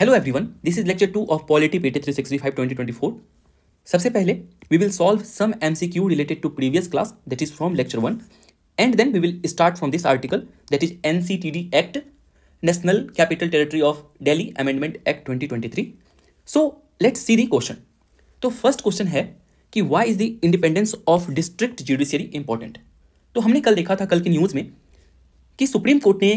Hello everyone this is lecture two of polity PT three sixty five twenty twenty four सबसे पहले we will solve some M C Q related to previous class that is from lecture one and then we will start from this article that is N C T D act national capital territory of Delhi amendment act twenty twenty three so let's see the question तो first question है कि why is the independence of district judiciary important तो हमने कल देखा था कल की न्यूज़ में कि सुप्रीम कोर्ट ने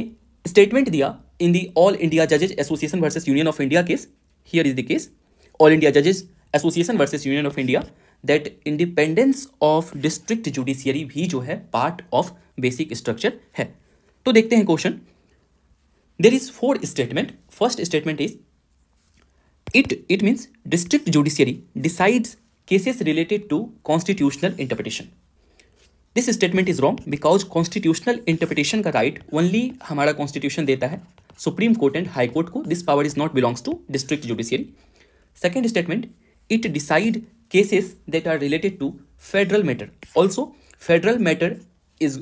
स्टेटमेंट दिया इन the all India जजेज association versus union of India case here is the case all India जजेज association versus union of India that independence of district judiciary भी जो है पार्ट ऑफ बेसिक स्ट्रक्चर है तो देखते हैं question there is four statement first statement is it it means district judiciary decides cases related to constitutional interpretation this statement is wrong because constitutional interpretation का right only हमारा constitution देता है supreme court and high court को this power is not belongs to district judiciary second statement it decide cases that are related to federal matter also federal matter is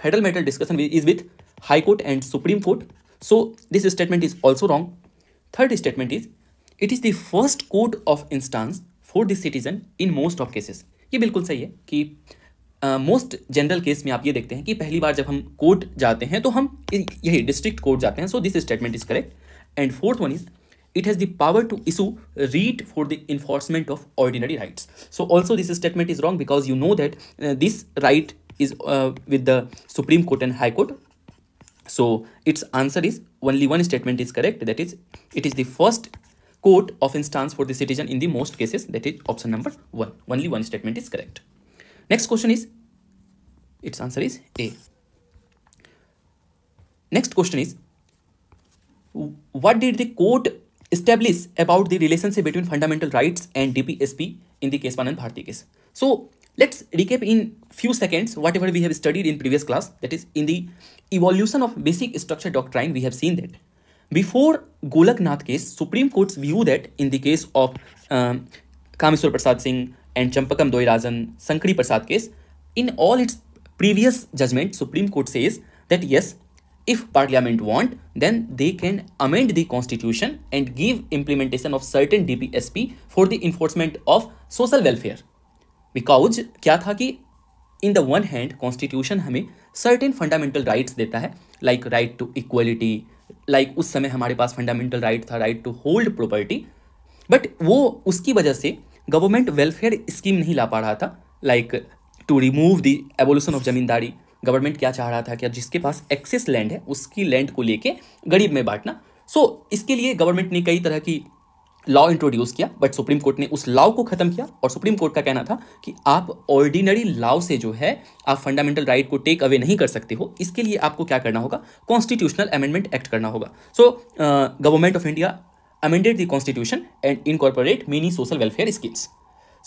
federal matter discussion is with high court and supreme court so this statement is also wrong third statement is it is the first court of instance for this citizen in most of cases ये बिल्कुल सही है कि most general case में आप ये देखते हैं कि पहली बार जब हम कोर्ट जाते हैं तो हम यही डिस्ट्रिक्ट कोर्ट जाते हैं so this statement is correct and fourth one is it has the power to issue writ for the enforcement of ordinary rights so also this statement is wrong because you know that this right is with the supreme court and high court so its answer is only one statement is correct that is it is the first court of instance for the citizen in the most cases that is option number one only one statement is correct Next question is, its answer is A. Next question is, what did the court establish about the relationship between fundamental rights and DPSP in the case and Bharti case? So let's recap in few seconds whatever we have studied in previous class that is in the evolution of basic structure doctrine we have seen that before Golaknath case, Supreme Court's view that in the case of um, Prasad Singh, and Champakam Dorairajan Sankari Prasad case in all its previous judgement supreme court से is that yes if parliament want then they can amend the constitution and give implementation of certain D P S P for the enforcement of social welfare because क्या था कि in the one hand constitution हमें सर्टन fundamental rights देता है like right to equality like उस समय हमारे पास फंडामेंटल राइट था right to hold property but वो उसकी वजह से गवर्नमेंट वेलफेयर स्कीम नहीं ला पा रहा था like to remove the evolution of zamindari government क्या चाह रहा था कि जिसके पास एक्सेस लैंड है उसकी लैंड को लेके गरीब में बांटना सो so, इसके लिए गवर्नमेंट ने कई तरह की लॉ इंट्रोड्यूस किया बट सुप्रीम कोर्ट ने उस लॉ को खत्म किया और सुप्रीम कोर्ट का कहना था कि आप ऑर्डिनरी लॉ से जो है आप फंडामेंटल राइट को टेक अवे नहीं कर सकते हो इसके लिए आपको क्या करना होगा कॉन्स्टिट्यूशनल अमेंडमेंट एक्ट करना होगा सो government of India amended the constitution and incorporate many social welfare schemes.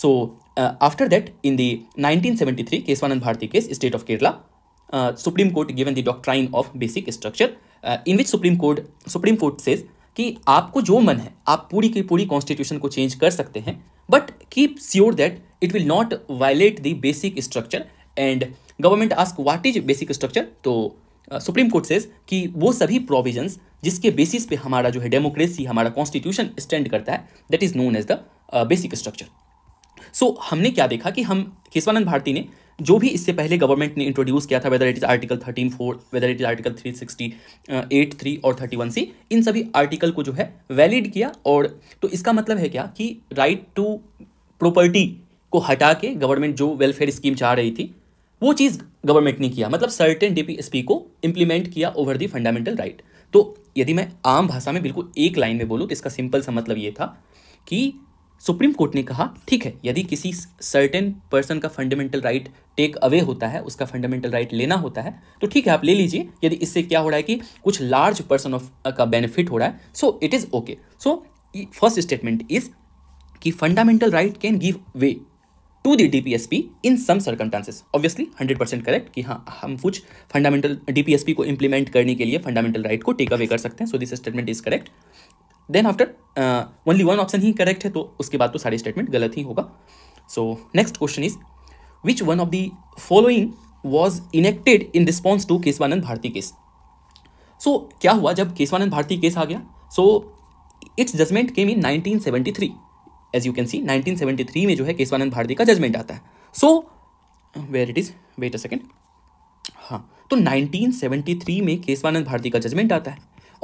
So uh, after that, in the 1973 Keswanand Bharti case, state of Kerala, uh, Supreme Court given the doctrine of basic structure, uh, in which Supreme Court Supreme Court says कि आपको जो मन है आप पूरी की पूरी constitution को चेंज कर सकते हैं but keep sure that it will not violate the basic structure and government ask what is basic structure तो सुप्रीम कोर्ट सेज कि वो सभी प्रोविजंस जिसके बेसिस पे हमारा जो है डेमोक्रेसी हमारा कॉन्स्टिट्यूशन स्टैंड करता है that is known as the basic structure so हमने क्या देखा कि हम केशवानंद भारती ने जो भी इससे पहले गवर्नमेंट ने इंट्रोड्यूस किया था whether it is article thirteen four whether it is article three sixty eight three और थर्टी वन सी इन सभी आर्टिकल को जो है वैलिड किया और तो इसका मतलब है क्या कि राइट टू प्रॉपर्टी को हटा के गवर्नमेंट जो वेलफेयर स्कीम चाह रही थी वो चीज़ गवर्नमेंट ने किया मतलब सर्टेन डीपीएसपी को इम्प्लीमेंट किया ओवर दी फंडामेंटल राइट तो यदि मैं आम भाषा में बिल्कुल एक लाइन में बोलूँ तो इसका सिंपल सा मतलब ये था कि सुप्रीम कोर्ट ने कहा ठीक है यदि किसी सर्टेन पर्सन का फंडामेंटल राइट टेक अवे होता है उसका फंडामेंटल राइट लेना होता है तो ठीक है आप ले लीजिए यदि इससे क्या हो रहा है कि कुछ लार्ज पर्सन ऑफ का बेनिफिट हो रहा है so it is okay so first statement is कि fundamental right can give way to the DPSP in some circumstances obviously hundred percent correct कि हाँ हम कुछ फंडामेंटल डीपीएसपी को इंप्लीमेंट करने के लिए फंडामेंटल राइट को टेक अवे कर सकते हैं so this statement is correct then after only one option ही करेक्ट है तो उसके बाद तो सारे स्टेटमेंट गलत ही होगा so next question is which one of the following was enacted in response to Kesavananda Bharati case so क्या हुआ जब केसवानंद भारती केस आ गया so its judgement came in nineteen seventy three as you can see 1973 में जो है केशवानंद भारती का जजमेंट आता है so where it is wait a second हाँ तो 1973 में केशवानंद भारती का जजमेंट आता है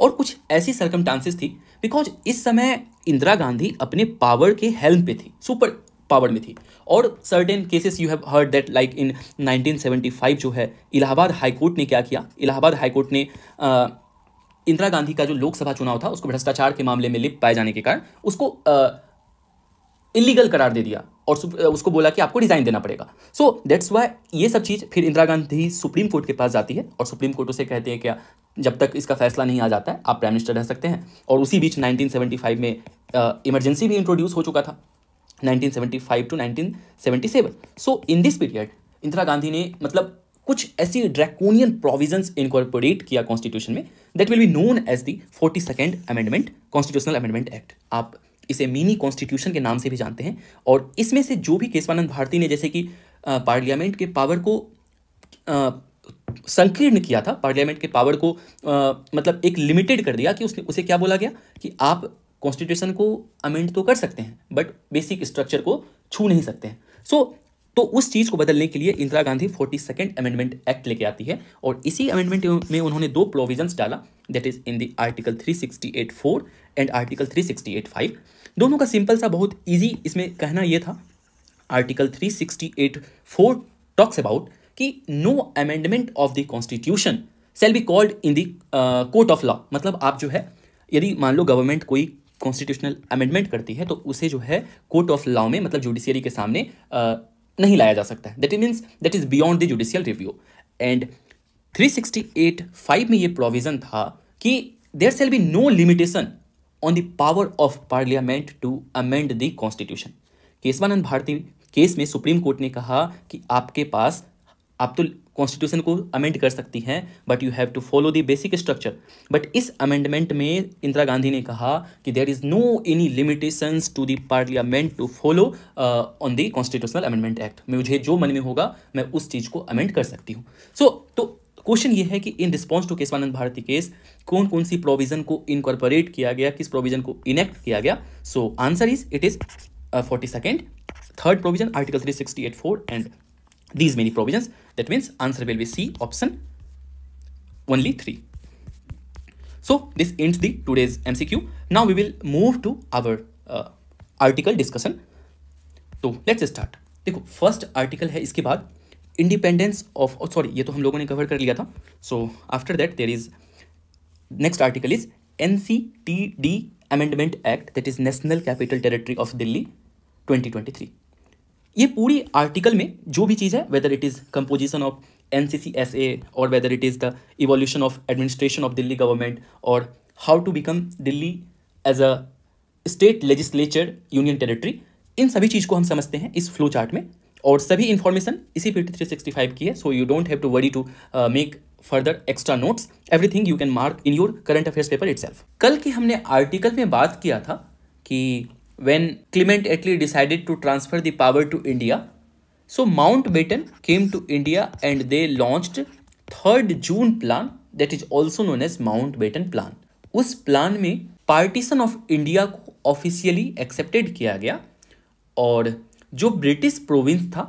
और कुछ ऐसी सरकम थी बिकॉज इस समय इंदिरा गांधी अपने पावर के हेल्म पे थी सुपर पावर में थी और certain cases you have heard that like in 1975 जो है इलाहाबाद हाईकोर्ट ने क्या किया इलाहाबाद हाईकोर्ट ने आ, इंदिरा गांधी का जो लोकसभा चुनाव था उसको भ्रष्टाचार के मामले में लिप पाए जाने के कारण उसको आ, इलीगल करार दे दिया और उसको बोला कि आपको रिजाइन देना पड़ेगा सो दैट्स वाई ये सब चीज़ फिर इंदिरा गांधी सुप्रीम कोर्ट के पास जाती है और सुप्रीम कोर्ट उसे कहते हैं क्या जब तक इसका फैसला नहीं आ जाता है आप प्राइम मिनिस्टर रह सकते हैं और उसी बीच 1975 में इमरजेंसी भी इंट्रोड्यूस हो चुका था 1975 to 1977 so in this period Indira Gandhi ने मतलब कुछ ऐसी ड्रैकोनियन प्रोविजंस इनकॉर्पोरेट किया कॉन्स्टिट्यूशन में that will be known as the forty second amendment constitutional amendment act आप इसे मिनी कॉन्स्टिट्यूशन के नाम से भी जानते हैं और इसमें से जो भी केशवानंद भारती ने जैसे कि पार्लियामेंट के पावर को संकीर्ण किया था पार्लियामेंट के पावर को आ, मतलब एक लिमिटेड कर दिया कि उसने उसे क्या बोला गया कि आप कॉन्स्टिट्यूशन को अमेंड तो कर सकते हैं बट बेसिक स्ट्रक्चर को छू नहीं सकते हैं सो so, तो उस चीज़ को बदलने के लिए Indira Gandhi forty second amendment act लेके आती है और इसी अमेंडमेंट में उन्होंने दो प्रोविजंस डाला that is in the article three sixty eight four and article three sixty eight five दोनों का सिंपल सा बहुत ईजी इसमें कहना यह था article three sixty eight four talks about कि no amendment of the constitution shall be called in the court of law मतलब आप जो है यदि मान लो गवर्नमेंट कोई कॉन्स्टिट्यूशनल अमेंडमेंट करती है तो उसे जो है कोर्ट ऑफ लॉ में मतलब जुडिशियरी के सामने uh, नहीं लाया जा सकता है that it means that is beyond the judicial review and three sixty eight five में ये प्रोविज़न था कि there shall be no limitation on the power of parliament to amend the constitution Keshavananda Bharati case में सुप्रीम कोर्ट ने कहा कि आपके पास आप तो कॉन्स्टिट्यूशन को अमेंड कर सकती हैं but you have to follow the basic structure but इस अमेंडमेंट में इंदिरा गांधी ने कहा कि there is no any limitations to the parliament to follow on the constitutional amendment act मुझे जो मन में होगा मैं उस चीज़ को अमेंड कर सकती हूँ सो so, तो क्वेश्चन ये है कि in response to Keshavananda Bharati case कौन कौन सी प्रोविजन को इनकॉर्पोरेट किया गया किस प्रोविजन को इनेक्ट किया गया so answer is it is forty second third provision article three sixty eight four and these many provision that means answer will be C option only three so this this ends today's M C Q now we will move to our article discussion तो let's start देखो first article है इसके बाद independence of sorry ये तो हम लोगों ने कवर कर लिया था so after that there is next article is N C T D amendment act that is national capital territory of Delhi 2023 ये पूरी आर्टिकल में जो भी चीज़ है whether it is composition of N C C S A और whether it is the evolution of administration of Delhi government और how to become Delhi as a state legislature union territory इन सभी चीज़ को हम समझते हैं इस फ्लो चार्ट में और सभी इन्फॉर्मेशन इसी पी थ्री सिक्सटी फाइव की है so you don't have to worry to make further extra notes everything you can mark in your current affairs paper it कल की हमने आर्टिकल में बात किया था कि when Clement Attlee decided to transfer the power to India so Mountbatten came to India and they launched third June plan that is also known as Mountbatten plan उस प्लान में पार्टीशन ऑफ इंडिया को officially accepted किया गया और जो British province था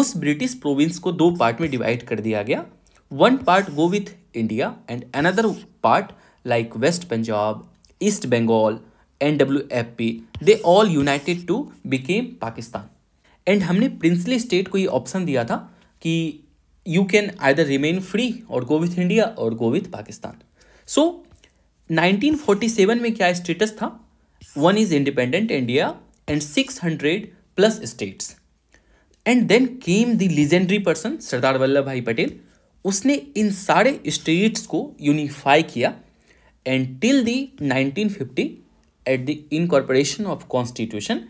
उस ब्रिटिश प्रोविंस को दो पार्ट में डिवाइड कर दिया गया one part go with India and another part like west Punjab east Bengal N W F P they all united to became Pakistan and हमने प्रिंसली स्टेट को ये ऑप्शन दिया था कि you can either remain free और गो विथ इंडिया और go with Pakistan so nineteen forty seven में क्या स्टेटस था one is independent India and six hundred plus states and then came the legendary person Sardar Vallabhbhai Patel उसने इन सारे states को unify किया and till the fifty eight the incorporation of constitution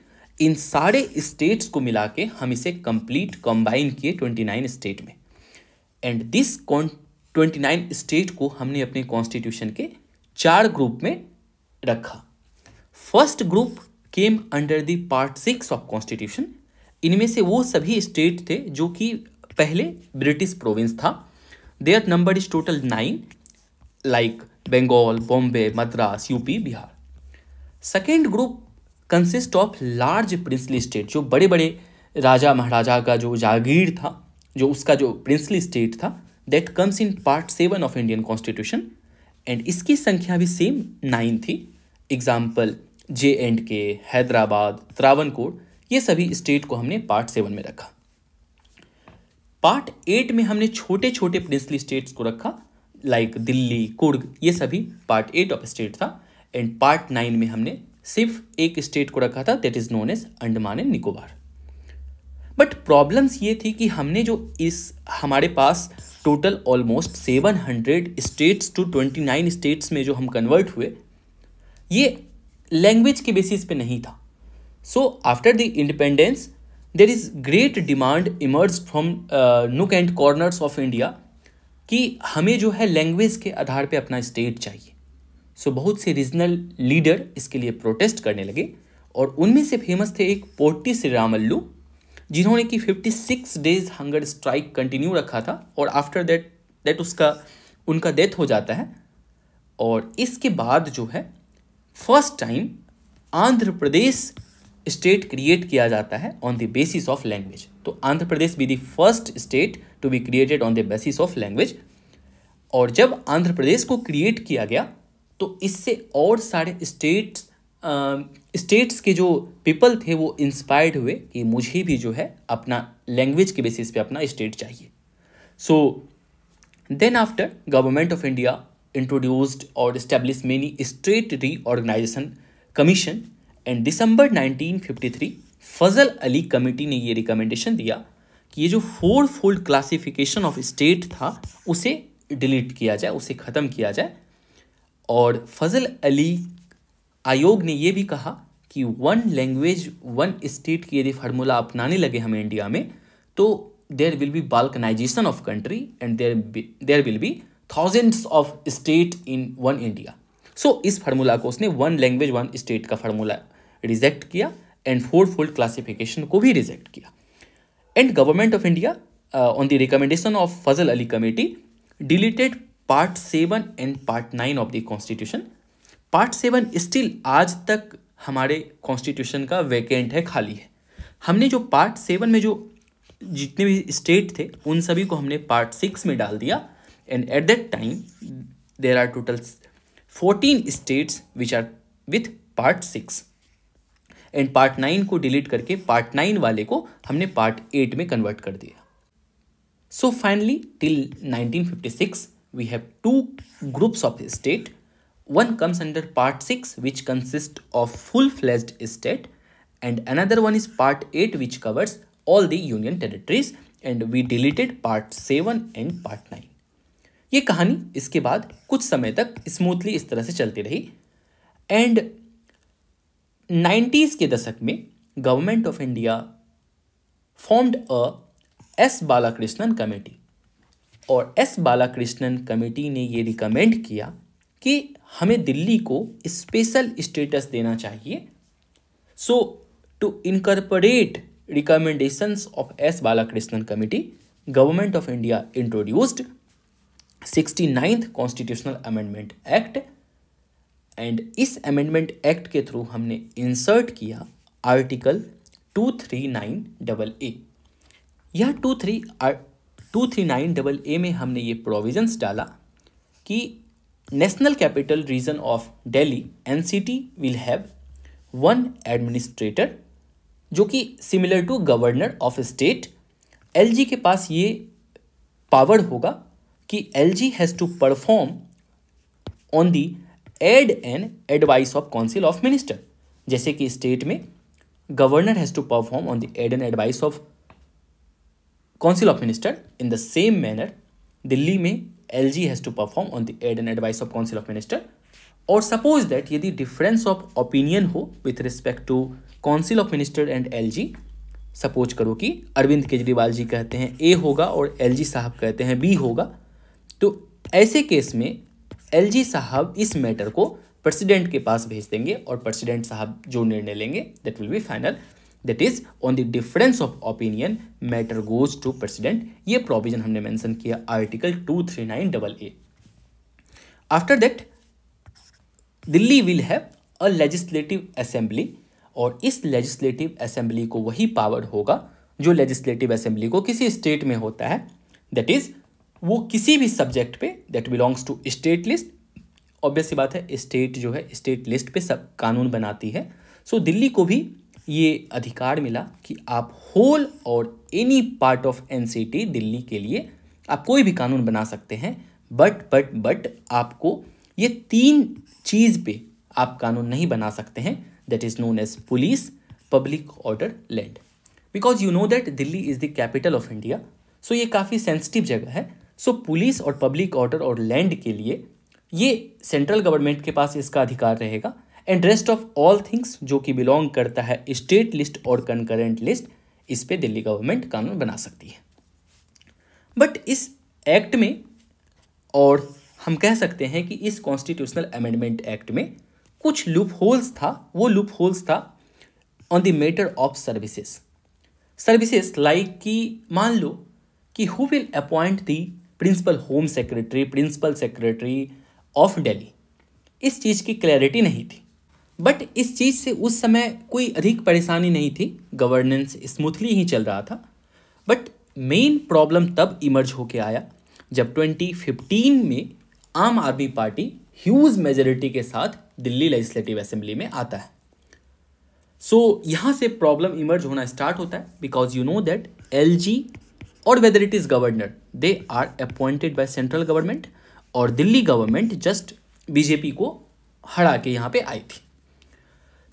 इन सारे स्टेट्स को मिला के हम इसे कंप्लीट कंबाइन किए ट्वेंटी नाइन स्टेट में and this twenty nine state को हमने अपने कॉन्स्टिट्यूशन के चार ग्रुप में रखा first group came under the part six of constitution इनमें से वो सभी स्टेट थे जो कि पहले ब्रिटिश प्रोविंस था there number is total nine like Bengal Bombay Madras UP Bihar second group consist of large princely state जो बड़े बड़े राजा महाराजा का जो जागीर था जो उसका जो प्रिंसली स्टेट था that comes in part seven of Indian constitution and इसकी संख्या भी सेम नाइन थी example J and K Hyderabad Travancore ये सभी स्टेट को हमने पार्ट सेवन में रखा पार्ट एट में हमने छोटे छोटे प्रिंसली स्टेट्स को रखा लाइक दिल्ली कुर्ग ये सभी पार्ट एट ऑफ स्टेट था एंड पार्ट नाइन में हमने सिर्फ एक स्टेट को रखा था that is known as Andaman and Nicobar but problems ये थी कि हमने जो इस हमारे पास total almost seven hundred states to twenty nine states में जो हम कन्वर्ट हुए ये लैंग्वेज के बेसिस पे नहीं था so after the independence there is great demand emerge from nook and corners of India कि हमें जो है लैंग्वेज के आधार पे अपना स्टेट चाहिए सो so, बहुत से रीजनल लीडर इसके लिए प्रोटेस्ट करने लगे और उनमें से फेमस थे एक पोटी श्री रामल्लू जिन्होंने कि 56 डेज हंगर स्ट्राइक कंटिन्यू रखा था और आफ्टर दैट दैट उसका उनका डेथ हो जाता है और इसके बाद जो है first time Andhra Pradesh state create किया जाता है on the basis of language तो Andhra Pradesh be the first state to be created on the basis of language और जब आंध्र प्रदेश को क्रिएट किया गया तो इससे और सारे स्टेट्स स्टेट्स के जो पीपल थे वो इंस्पायर्ड हुए कि मुझे भी जो है अपना लैंग्वेज के बेसिस पे अपना स्टेट चाहिए so then after government of India introduced or established many state reorganization commission and December 1953 Fazal Ali committee ने ये रिकमेंडेशन दिया कि ये जो four fold classification of state था उसे डिलीट किया जाए उसे ख़त्म किया जाए और फजल अली आयोग ने यह भी कहा कि वन लैंग्वेज वन स्टेट की यदि फार्मूला अपनाने लगे हमें इंडिया में तो there will be balkanization of country and there there will be thousands of state in one India so इस फार्मूला को उसने वन लैंग्वेज वन स्टेट का फार्मूला रिजेक्ट किया एंड फोर फोल्ड क्लासिफिकेशन को भी रिजेक्ट किया and government of India on the recommendation of Fazal Ali committee deleted part seven and part nine of the constitution part seven still आज तक हमारे constitution का vacant है खाली है हमने जो पार्ट सेवन में जो जितने भी स्टेट थे उन सभी को हमने पार्ट सिक्स में डाल दिया and at that time there are total 14 states which are with Part Six, and Part Nine. को delete करके Part Nine वाले को हमने Part Eight में convert कर दिया So finally, till 1956 we have two groups of state. One comes under part 6 which consists of full-fledged state and another one is part 8 which covers all the union territories and we deleted part 7 and part 9. ये कहानी इसके बाद कुछ समय तक smoothly इस तरह से चलती रही एंड नाइन्टीज़ के दशक में government of India formed a S Balakrishnan committee और एस बालाकृष्णन कमेटी ने ये रिकमेंड किया कि हमें दिल्ली को स्पेशल स्टेटस देना चाहिए so to incorporate recommendations of S Balakrishnan committee government of India introduced sixty ninth constitutional amendment act and इस अमेंडमेंट एक्ट के थ्रू हमने इंसर्ट किया article two three nine double A यह two three two three nine double A में हमने ये provisions डाला कि national capital region of Delhi N C T will have one administrator जो कि similar to governor of state L G के पास ये पावर होगा कि L G has to perform on the aid and advice of council of minister जैसे कि state में governor has to perform on the aid and advice of council of minister in the same manner Delhi में L G has to perform on the aid and advice of council of minister और suppose that यदि difference of opinion हो with respect to council of minister and L G suppose करो कि अरविंद केजरीवाल जी कहते हैं ए होगा और एल जी साहब कहते हैं बी होगा तो ऐसे केस में एल साहब इस मैटर को प्रेसिडेंट के पास भेज देंगे और प्रेसिडेंट साहब जो निर्णय लेंगे that will be final that is on the difference of opinion matter goes to president ये प्रोविजन हमने मेंशन किया article two three nine double A after that Delhi will have a legislative assembly और इस legislative assembly को वही power होगा जो legislative assembly को किसी स्टेट में होता है दैट इज वो किसी भी सब्जेक्ट पे that belongs to state list obvious बात है स्टेट जो है स्टेट लिस्ट पे सब कानून बनाती है सो so, दिल्ली को भी ये अधिकार मिला कि आप होल और any part of N Delhi के लिए आप कोई भी कानून बना सकते हैं बट बट बट आपको ये तीन चीज़ पे आप कानून नहीं बना सकते हैं that is known as police public order land because you know that Delhi is the capital of India so ये काफ़ी सेंसिटिव जगह है सो पुलिस और पब्लिक ऑर्डर और लैंड के लिए ये सेंट्रल गवर्नमेंट के पास इसका अधिकार रहेगा and rest of all things जो कि बिलोंग करता है स्टेट लिस्ट और कंकरेंट लिस्ट इस पर दिल्ली गवर्नमेंट कानून बना सकती है बट इस एक्ट में और हम कह सकते हैं कि इस कॉन्स्टिट्यूशनल अमेंडमेंट एक्ट में कुछ लूप होल्स था वो लूप होल्स था on the matter of services services like कि मान लो कि who will appoint the principal home secretary principal secretary of Delhi इस चीज़ की क्लैरिटी नहीं थी बट इस चीज़ से उस समय कोई अधिक परेशानी नहीं थी गवर्नेंस स्मूथली ही चल रहा था बट मेन प्रॉब्लम तब इमर्ज होके आया जब 2015 में आम आदमी पार्टी ह्यूज मेजोरिटी के साथ दिल्ली लेजिस्लेटिव असेंबली में आता है सो so, यहाँ से प्रॉब्लम इमर्ज होना स्टार्ट होता है because you know that L G और whether it is governor they are appointed by central government और दिल्ली गवर्नमेंट जस्ट बीजेपी को हरा के यहाँ पे आई थी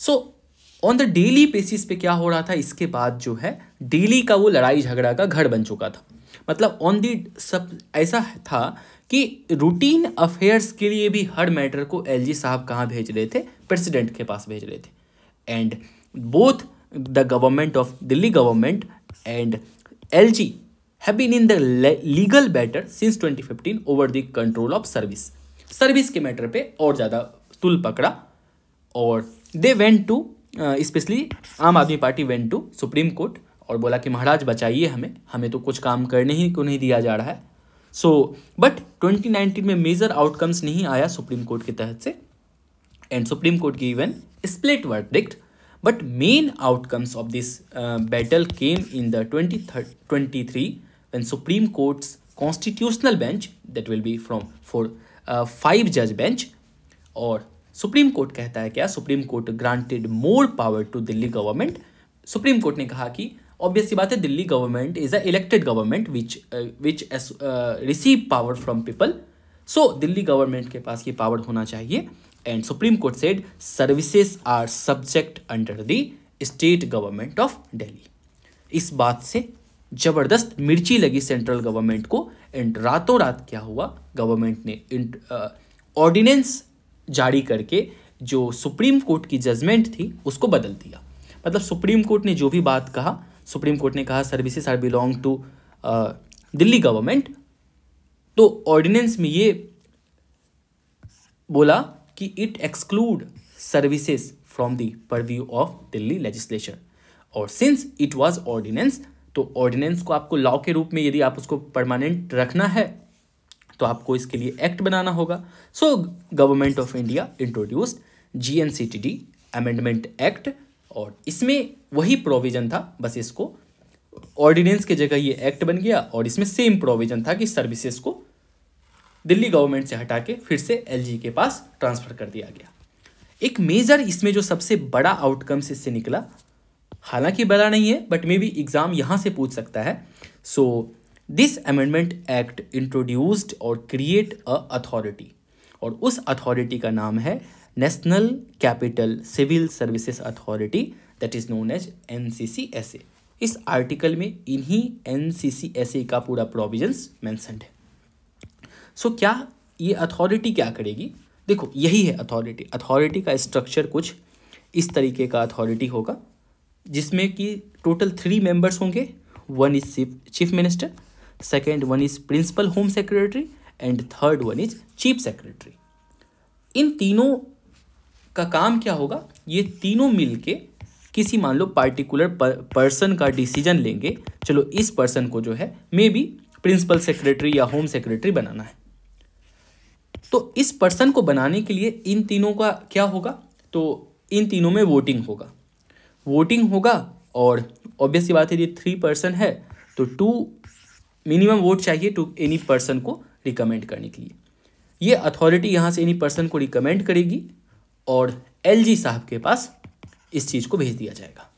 so on the daily basis पे क्या हो रहा था इसके बाद जो है डेली का वो लड़ाई झगड़ा का घर बन चुका था मतलब ऑन दी सब ऐसा था कि रूटीन अफेयर्स के लिए भी हर मैटर को एलजी साहब कहाँ भेज रहे थे प्रेसिडेंट के पास भेज रहे थे and both the government of Delhi government and L G have been in the legal battle since 2015 over the control of service service के मैटर पे और ज़्यादा तुल पकड़ा और they went to specially Aam Aadmi Party went to supreme court और बोला कि महाराज बचाइए हमें हमें तो कुछ काम करने ही को नहीं दिया जा रहा है सो बट 2019 में मेजर आउटकम्स नहीं आया सुप्रीम कोर्ट के तहत से एंड सुप्रीम कोर्ट की even split verdict but main outcomes of this battle came in the twenty third twenty three when Supreme Court's constitutional bench that will be from for uh, five judge bench और supreme court कहता है क्या supreme court granted more power to Delhi government supreme court ने कहा कि obvious सी बात है Delhi government is a elected government which which receive power from people so Delhi government के पास ये पावर होना चाहिए and supreme court said services are subject under the state government of Delhi इस बात से जबरदस्त मिर्ची लगी सेंट्रल गवर्नमेंट को एंड रातों रात क्या हुआ गवर्नमेंट ने ऑर्डिनेंस जारी करके जो सुप्रीम कोर्ट की जजमेंट थी उसको बदल दिया मतलब सुप्रीम कोर्ट ने जो भी बात कहा सुप्रीम कोर्ट ने कहा services are belong to Delhi government तो ऑर्डिनेंस में ये बोला कि it exclude services from the purview of Delhi legislation और सिंस इट वॉज ऑर्डिनेंस तो ऑर्डिनेंस को आपको लॉ के रूप में यदि आप उसको परमानेंट रखना है तो आपको इसके लिए एक्ट बनाना होगा सो government of India introduced G N C T D amendment act और इसमें वही प्रोविज़न था बस इसको ऑर्डिनेंस की जगह ये एक्ट बन गया और इसमें सेम प्रोविज़न था कि सर्विसेज को दिल्ली गवर्नमेंट से हटा के फिर से एल के पास ट्रांसफ़र कर दिया गया एक मेजर इसमें जो सबसे बड़ा आउटकम्स इससे निकला हालांकि बड़ा नहीं है बट मे बी एग्ज़ाम यहाँ से पूछ सकता है सो दिस अमेंडमेंट एक्ट इंट्रोड्यूस्ड और क्रिएट अ अथॉरिटी और उस अथॉरिटी का नाम है national capital civil services authority that is known as N इस आर्टिकल में इन्हीं एन का पूरा प्रोविजंस मैंसनड है सो so, क्या ये अथॉरिटी क्या करेगी देखो यही है अथॉरिटी अथॉरिटी का स्ट्रक्चर कुछ इस तरीके का अथॉरिटी होगा जिसमें कि टोटल थ्री मेंबर्स होंगे one is chief minister second one is principal home secretary and third one is chief secretary इन तीनों का काम क्या होगा ये तीनों मिलके किसी मान लो पार्टिकुलर पर्सन का डिसीजन लेंगे चलो इस पर्सन को जो है मे बी प्रिंसिपल सेक्रेटरी या होम सेक्रेटरी बनाना है तो इस पर्सन को बनाने के लिए इन तीनों का क्या होगा तो इन तीनों में वोटिंग होगा वोटिंग होगा और ऑब्वियस बात है ये थ्री पर्सन है तो टू मिनिमम वोट चाहिए टू एनी पर्सन को रिकमेंड करने के लिए ये अथॉरिटी यहाँ से एनी पर्सन को रिकमेंड करेगी और एलजी साहब के पास इस चीज़ को भेज दिया जाएगा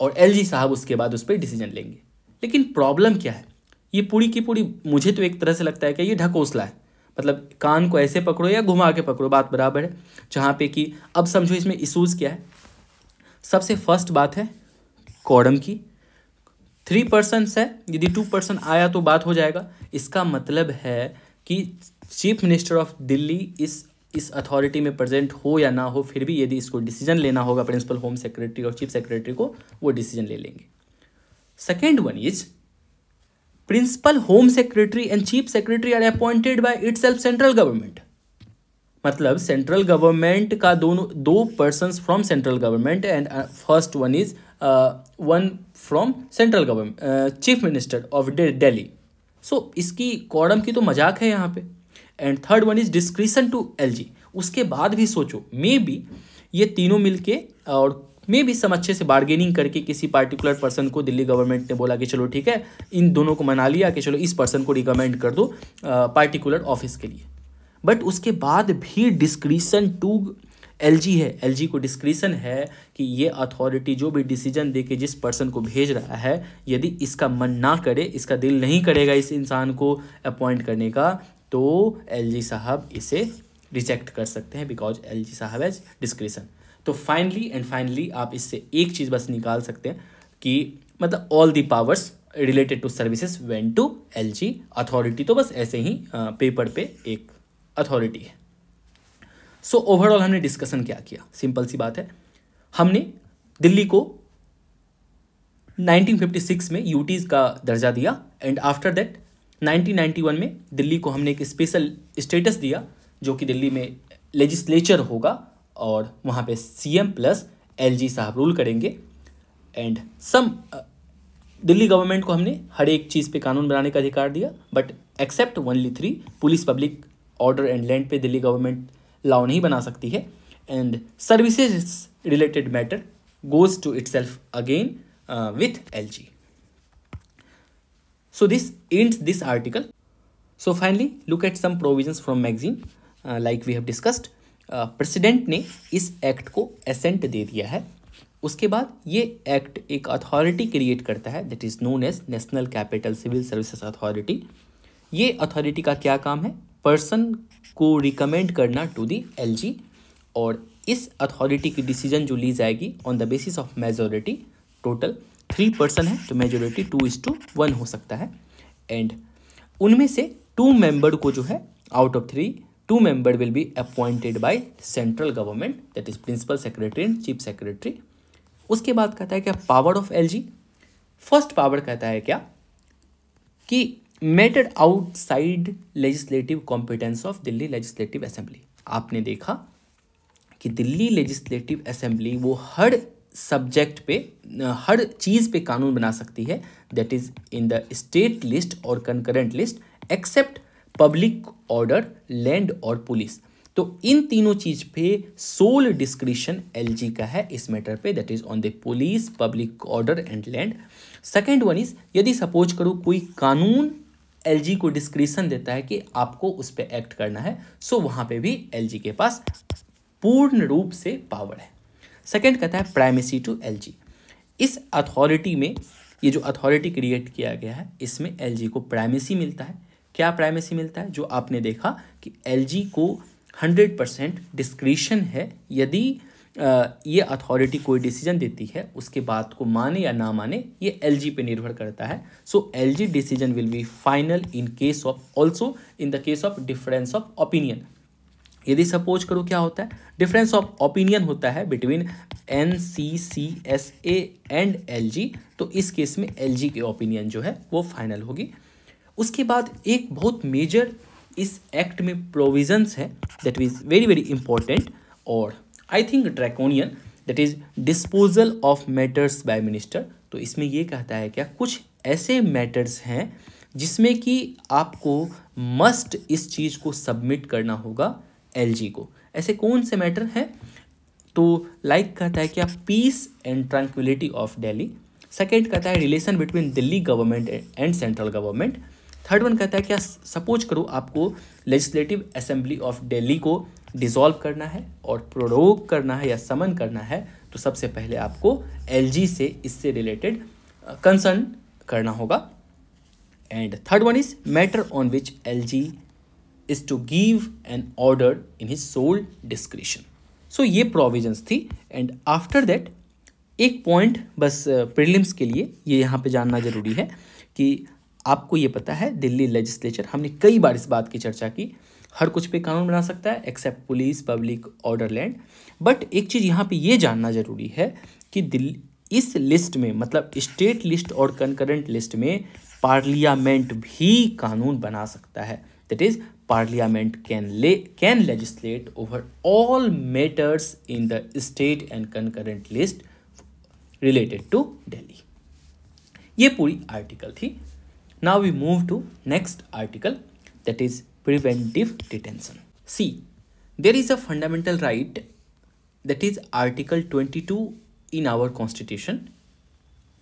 और एलजी साहब उसके बाद उस पर डिसीजन लेंगे लेकिन प्रॉब्लम क्या है ये पूरी की पूरी मुझे तो एक तरह से लगता है कि ये ढकोसला है मतलब कान को ऐसे पकड़ो या घुमा के पकड़ो बात बराबर है जहाँ पे कि अब समझो इसमें इशूज़ क्या है सबसे फर्स्ट बात है कॉडम की थ्री पर्सनस है यदि टू पर्सन आया तो बात हो जाएगा इसका मतलब है कि चीफ मिनिस्टर ऑफ दिल्ली इस इस अथॉरिटी में प्रेजेंट हो या ना हो फिर भी यदि इसको डिसीजन लेना होगा प्रिंसिपल होम सेक्रेटरी और चीफ सेक्रेटरी को वो डिसीजन ले लेंगे second one is principal home secretary and chief secretary are appointed by itself central government मतलब सेंट्रल गवर्नमेंट का दोनों दो person from central government and first one is one from central government chief minister of Delhi so इसकी कॉडम की तो मजाक है यहाँ पे and third one is discretion to L उसके बाद भी सोचो मे बी ये तीनों मिलके uh, और मे भी सम अच्छे से बार्गेनिंग करके किसी पार्टिकुलर पर्सन को दिल्ली गवर्नमेंट ने बोला कि चलो ठीक है इन दोनों को मना लिया कि चलो इस पर्सन को रिकमेंड कर दो पार्टिकुलर uh, ऑफिस के लिए बट उसके बाद भी डिस्क्रीसन टू एल है एल को डिस्क्रीसन है कि ये अथॉरिटी जो भी डिसीजन दे के जिस पर्सन को भेज रहा है यदि इसका मन ना करे इसका दिल नहीं करेगा इस इंसान को अपॉइंट करने का तो एल साहब इसे रिजेक्ट कर सकते हैं बिकॉज एल जी साहब एज डिस्क्रिप्सन तो फाइनली एंड फाइनली आप इससे एक चीज़ बस निकाल सकते हैं कि मतलब all the powers related to services when to L G authority तो बस ऐसे ही पेपर पे एक अथॉरिटी है सो so, ओवरऑल हमने डिस्कशन क्या किया सिंपल सी बात है हमने दिल्ली को 1956 में यूटीज़ का दर्जा दिया एंड आफ्टर दैट 1991 में दिल्ली को हमने एक स्पेशल स्टेटस दिया जो कि दिल्ली में लेजिस्लेचर होगा और वहाँ पे सीएम प्लस एलजी साहब रूल करेंगे एंड सम दिल्ली गवर्नमेंट को हमने हर एक चीज़ पे कानून बनाने का अधिकार दिया but except only three police public order and land पे दिल्ली गवर्नमेंट लॉ नहीं बना सकती है एंड services related matter goes to itself again with L G so this ends this article so finally look at some provision from magazine like we have discussed president ने इस act को accent दे दिया है उसके बाद ये act एक authority create करता है that is known as national capital civil services authority ये अथॉरिटी का क्या काम है पर्सन को रिकमेंड करना टू दी एल और इस अथॉरिटी की डिसीजन जो ली जाएगी on the basis of majority total three person है तो majority two is to one हो सकता है एंड उनमें से टू मेंबर को जो है out of three two member will be appointed by central government that is principal secretary and chief secretary उसके बाद कहता है क्या power of L first power कहता है क्या कि matters outside legislative competence of Delhi legislative assembly आपने देखा कि दिल्ली लेजिस्लेटिव असेंबली वो हर सब्जेक्ट पे हर चीज़ पे कानून बना सकती है that is in the state list और concurrent list except public order land और पुलिस तो इन तीनों चीज पे सोल डिस्क्रिशन एलजी का है इस मैटर पे that is on the police public order and land second one is यदि सपोज करो कोई कानून एल को डिस्क्रिप्सन देता है कि आपको उस पर एक्ट करना है सो वहाँ पर भी एल के पास पूर्ण रूप से पावर है सेकेंड कहता है प्राइमेसी टू एल इस अथॉरिटी में ये जो अथॉरिटी क्रिएट किया गया है इसमें एल को प्राइमेसी मिलता है क्या प्राइमेसी मिलता है जो आपने देखा कि एल को हंड्रेड परसेंट डिस्क्रिशन है यदि ये अथॉरिटी कोई डिसीजन देती है उसके बाद को माने या ना माने ये एलजी पे निर्भर करता है so LG decision will be final in case of also in the case of difference of opinion यदि सपोज करो क्या होता है डिफरेंस ऑफ ओपिनियन होता है between N C C S A and L G तो इस केस में एल जी के ओपिनियन जो है वो फाइनल होगी उसके बाद एक बहुत मेजर इस एक्ट में प्रोविजंस है that is very very important और I think draconian that is disposal of matters by minister तो इसमें ये कहता है क्या कुछ ऐसे मैटर्स हैं जिसमें कि आपको मस्ट इस चीज़ को सबमिट करना होगा एलजी को ऐसे कौन से मैटर हैं तो लाइक like कहता है क्या peace and tranquillity of Delhi second कहता है relation between Delhi government and central government third one कहता है क्या सपोज करो आपको लेजिस्लेटिव असेंबली ऑफ डेली को डिसॉल्व करना है और प्रोरोग करना है या समन करना है तो सबसे पहले आपको एल से इससे रिलेटेड कंसर्न करना होगा and third one is matter on which L G is to give an order in his sole discretion so ये प्रोविजंस थी एंड आफ्टर दैट एक पॉइंट बस प्रिलिम्स के लिए ये यहाँ पे जानना ज़रूरी है कि आपको ये पता है दिल्ली लेजिस्लेचर हमने कई बार इस बात की चर्चा की हर कुछ पे कानून बना सकता है except police public order land but एक चीज़ यहाँ पे ये जानना ज़रूरी है कि दिल्ली इस लिस्ट में मतलब स्टेट लिस्ट और कंकरेंट लिस्ट में पार्लियामेंट भी कानून बना सकता है दैट इज़ पार्लियामेंट कैन ले can legislate over all matters in the state and concurrent list related to Delhi ये पूरी आर्टिकल थी Now we move to next article that is preventive detention. See, there is a fundamental right that is Article 22 in our constitution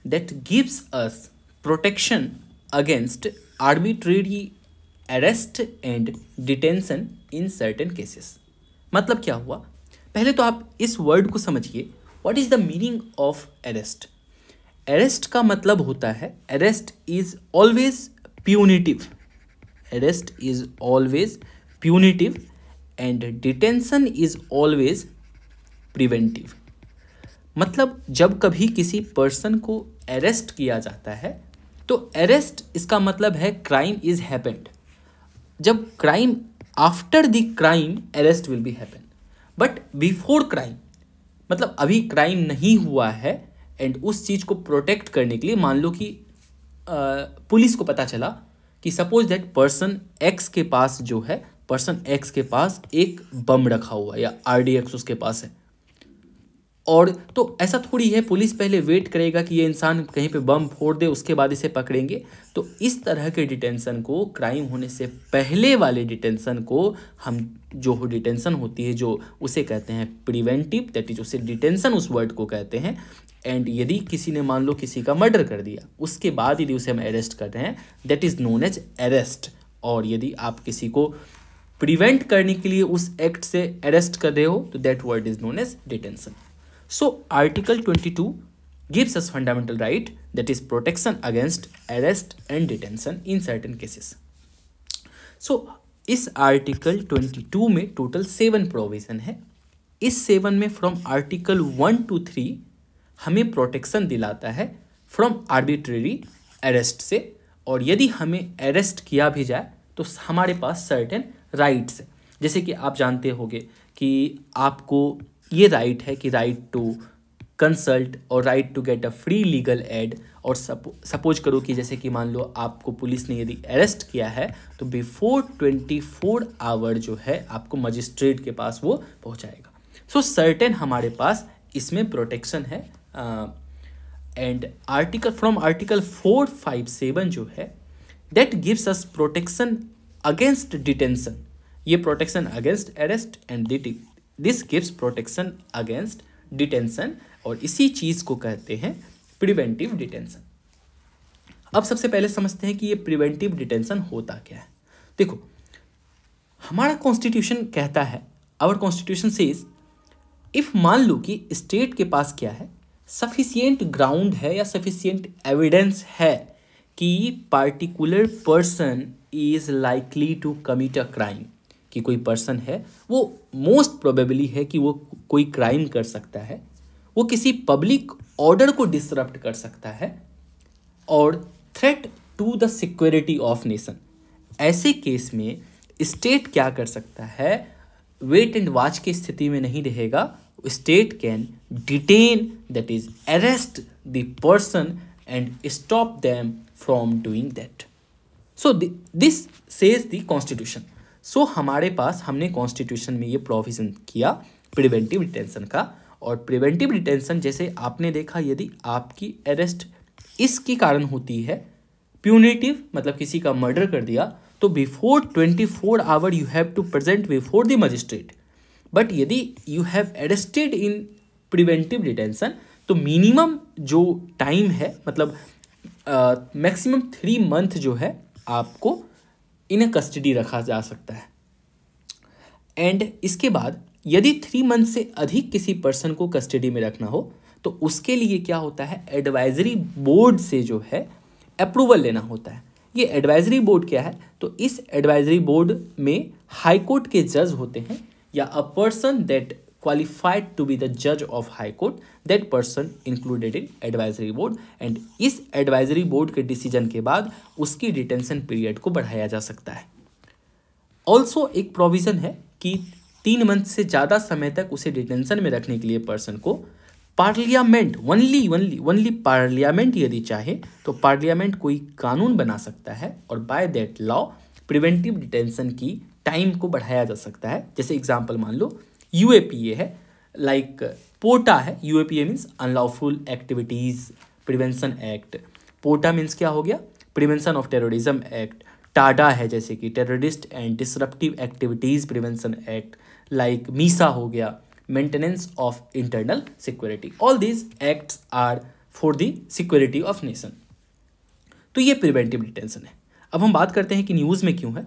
that gives us protection against arbitrary arrest and detention in certain cases. मतलब क्या हुआ पहले तो आप इस word को समझिए what is the meaning of arrest arrest का मतलब होता है arrest is always punitive arrest is always punitive and detention is always preventive मतलब जब कभी किसी पर्सन को अरेस्ट किया जाता है तो अरेस्ट इसका मतलब है क्राइम इज हैपेंड जब crime after the crime arrest will be happen but before crime मतलब अभी क्राइम नहीं हुआ है एंड उस चीज़ को प्रोटेक्ट करने के लिए मान लो कि पुलिस को पता चला कि सपोज दैट पर्सन एक्स के पास जो है पर्सन एक्स के पास एक बम रखा हुआ या आर डी एक्स उसके पास है और तो ऐसा थोड़ी है पुलिस पहले वेट करेगा कि ये इंसान कहीं पे बम फोड़ दे उसके बाद इसे पकड़ेंगे तो इस तरह के डिटेंशन को क्राइम होने से पहले वाले डिटेंशन को हम जो हो डिटेंशन होती है जो उसे कहते हैं प्रिवेंटिव दैट इज उसे डिटेंशन उस वर्ड को कहते हैं एंड यदि किसी ने मान लो किसी का मर्डर कर दिया उसके बाद यदि उसे हम अरेस्ट कर रहे हैं that is known as arrest और यदि आप किसी को प्रिवेंट करने के लिए उस एक्ट से अरेस्ट कर रहे हो तो that word is known as detention so article twenty two gives us fundamental right that is protection against arrest and detention in certain cases so इस आर्टिकल ट्वेंटी टू में टोटल सेवन प्रोविज़न है इस seven में from article one two three हमें protection दिलाता है from arbitrary arrest से और यदि हमें अरेस्ट किया भी जाए तो हमारे पास सर्टेन राइट्स है जैसे कि आप जानते होंगे कि आपको ये राइट है कि राइट टू कंसल्ट और right to get a free legal aid और सपो, सपोज करो कि जैसे कि मान लो आपको पुलिस ने यदि अरेस्ट किया है तो बिफोर ट्वेंटी फोर आवर जो है आपको मजिस्ट्रेट के पास वो पहुंचाएगा सो so, सर्टेन हमारे पास इसमें प्रोटेक्शन है and article from article four five seven जो है that gives us protection against detention ये protection against arrest and this gives protection against detention और इसी चीज को कहते हैं प्रिवेंटिव डिटेंशन अब सबसे पहले समझते हैं कि ये प्रिवेंटिव डिटेंशन होता क्या है देखो हमारा कॉन्स्टिट्यूशन कहता है आवर कॉन्स्टिट्यूशन से इफ मान लो कि स्टेट के पास क्या है सफिशियंट ग्राउंड है या सफिशियंट एविडेंस है कि particular person is likely to commit a crime कि कोई पर्सन है वो मोस्ट प्रोबेबली है कि वो कोई क्राइम कर सकता है वो किसी पब्लिक ऑर्डर को डिसरप्ट कर सकता है और threat to the security of nation ऐसे केस में स्टेट क्या कर सकता है वेट एंड वॉच की स्थिति में नहीं रहेगा state can detain that is arrest the person and stop them from doing that so the, this says the constitution so so, हमारे पास हमने कॉन्स्टिट्यूशन में ये प्रोविज़न किया प्रिवेंटिव डिटेंशन का और प्रिवेंटिव डिटेंशन जैसे आपने देखा यदि आपकी अरेस्ट इसके कारण होती है प्यूनिटिव मतलब किसी का मर्डर कर दिया तो before twenty four hour you have to present before the magistrate but यदि you have arrested in preventive detention तो मिनिमम जो टाइम है मतलब मैक्सिमम थ्री मंथ जो है आपको इन कस्टडी रखा जा सकता है एंड इसके बाद यदि थ्री मंथ से अधिक किसी पर्सन को कस्टडी में रखना हो तो उसके लिए क्या होता है एडवाइजरी बोर्ड से जो है अप्रूवल लेना होता है ये एडवाइजरी बोर्ड क्या है तो इस एडवाइजरी बोर्ड में हाई कोर्ट के जज होते हैं या a person that qualified to be the जज of high court that person included in advisory board and इस एडवाइजरी बोर्ड के डिसीजन के बाद उसकी डिटेंशन पीरियड को बढ़ाया जा सकता है ऑल्सो एक प्रोविजन है कि तीन मंथ से ज़्यादा समय तक उसे डिटेंशन में रखने के लिए पर्सन को parliament only only only parliament यदि चाहे तो पार्लियामेंट कोई कानून बना सकता है और by that law preventive detention की टाइम को बढ़ाया जा सकता है जैसे एग्जाम्पल मान लो यू है लाइक like, पोटा है U A P A means unlawful activities prevention act POTA means क्या हो गया prevention of terrorism act TADA है जैसे कि terrorist and disruptive activities prevention act like MISA हो गया maintenance of internal security all these acts are for the security of nation तो ये प्रिवेंटिव डिटेंशन है अब हम बात करते हैं कि न्यूज़ में क्यों है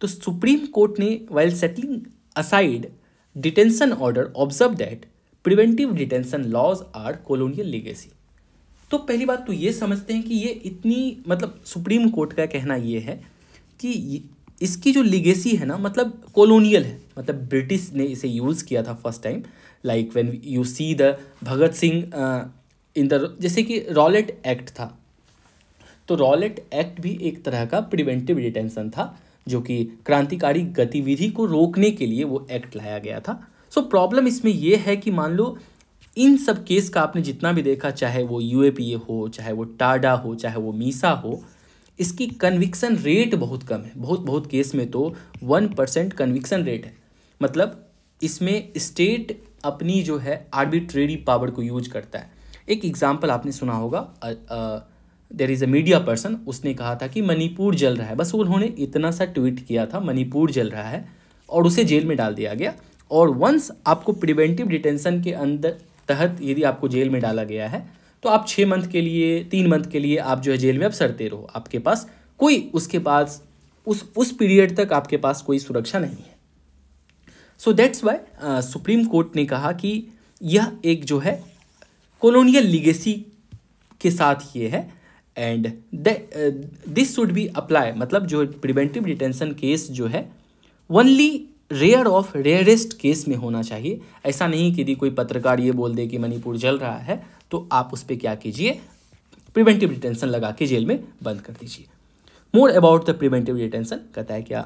तो सुप्रीम कोर्ट ने while settling aside detention order observe that preventive detention laws are colonial legacy तो पहली बात तो ये समझते हैं कि ये इतनी मतलब सुप्रीम कोर्ट का कहना ये है कि इसकी जो लीगेसी है ना मतलब कॉलोनियल है मतलब ब्रिटिश ने इसे यूज़ किया था first time like when you see the Bhagat Singh in the जैसे कि रॉलेट एक्ट था तो रॉलेट एक्ट भी एक तरह का प्रिवेंटिव डिटेंशन था जो कि क्रांतिकारी गतिविधि को रोकने के लिए वो एक्ट लाया गया था सो प्रॉब्लम इसमें यह है कि मान लो इन सब केस का आपने जितना भी देखा चाहे वो यू हो चाहे वो टाडा हो चाहे वो मीसा हो इसकी कन्विक्सन रेट बहुत कम है बहुत बहुत केस में तो वन परसेंट कन्विक्सन रेट है मतलब इसमें स्टेट अपनी जो है आर्बिट्रेरी पावर को यूज करता है एक एग्जाम्पल आपने सुना होगा there is a media person उसने कहा था कि मणिपुर जल रहा है बस उन्होंने इतना सा ट्वीट किया था मणिपुर जल रहा है और उसे जेल में डाल दिया गया और वंस आपको प्रिवेंटिव डिटेंशन के अंदर तहत यदि आपको जेल में डाला गया है तो आप छः मंथ के लिए तीन मंथ के लिए आप जो है जेल में अब सरते रहो आपके पास कोई उसके पास उस उस पीरियड तक आपके पास कोई सुरक्षा नहीं है so that's why supreme court ने कहा कि यह एक जो है कॉलोनियल लीगेसी के साथ ये है and this should be apply मतलब जो प्रिवेंटिव डिटेंशन केस जो है only rare of rarest case में होना चाहिए ऐसा नहीं कि यदि कोई पत्रकार ये बोल दे कि मणिपुर जल रहा है तो आप उस पर क्या कीजिए प्रिवेंटिव डिटेंशन लगा के जेल में बंद कर दीजिए more about the preventive detention कहता है क्या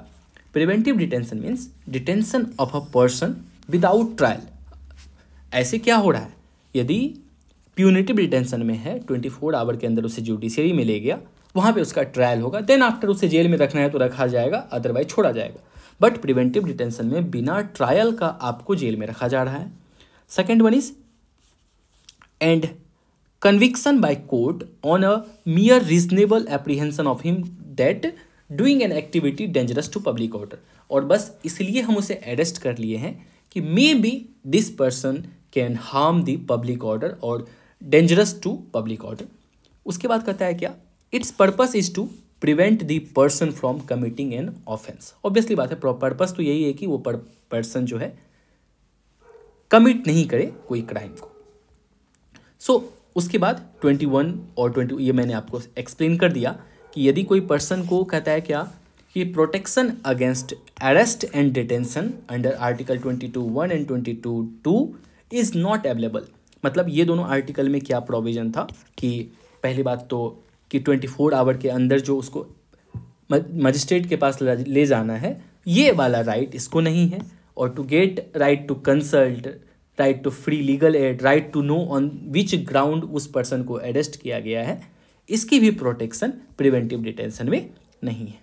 preventive detention means detention of a person without trial ऐसे क्या हो रहा है यदि प्यूनिटिव डिटेंशन में है ट्वेंटी फोर आवर के अंदर उसे जुडिशियरी में ले गया वहाँ पे उसका ट्रायल होगा देन आफ्टर उसे जेल में रखना है तो रखा जाएगा अदरवाइज छोड़ा जाएगा बट प्रिवेंटिव डिटेंशन में बिना ट्रायल का आपको जेल में रखा जा रहा है second one is and conviction by court on a mere reasonable apprehension of him that doing an activity dangerous to public order और बस इसलिए हम उसे अरेस्ट कर लिए हैं कि may be this person can harm public public order और डेंजरस टू पब्लिक ऑर्डर उसके बाद कहता है क्या it's purpose is to prevent the person from committing an offence obviously बात है पर्पस तो यही है कि वो पर्सन जो है कमिट नहीं करे कोई क्राइम को सो so, उसके बाद ट्वेंटी वन और ट्वेंटी ये मैंने आपको एक्सप्लेन कर दिया कि यदि कोई पर्सन को कहता है क्या कि protection against arrest and detention under article twenty two one and twenty two two is not available मतलब ये दोनों आर्टिकल में क्या प्रोविज़न था कि पहली बात तो कि ट्वेंटी फोर आवर के अंदर जो उसको मजिस्ट्रेट के पास ले जाना है ये वाला राइट इसको नहीं है और to get right to consult right to free legal aid right to know on which ground उस पर्सन को अरेस्ट किया गया है इसकी भी प्रोटेक्शन प्रिवेंटिव डिटेंशन में नहीं है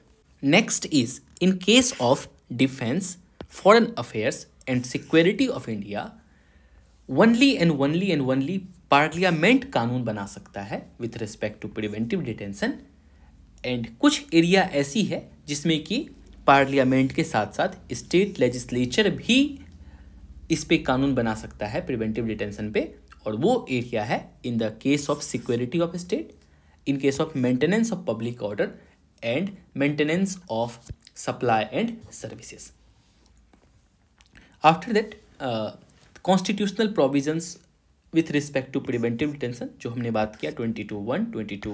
next is in case of defence foreign affairs and security of India only and only and only parliament कानून बना सकता है with respect to preventive detention and कुछ एरिया ऐसी है जिसमें कि पार्लियामेंट के साथ साथ स्टेट लेजिस्लेचर भी इस पे कानून बना सकता है प्रिवेंटिव डिटेंशन पे और वो एरिया है in the case of security of state in case of maintenance of public order and maintenance of supply and services after that constitutional provisions with respect to preventive detention जो हमने बात किया twenty two one twenty two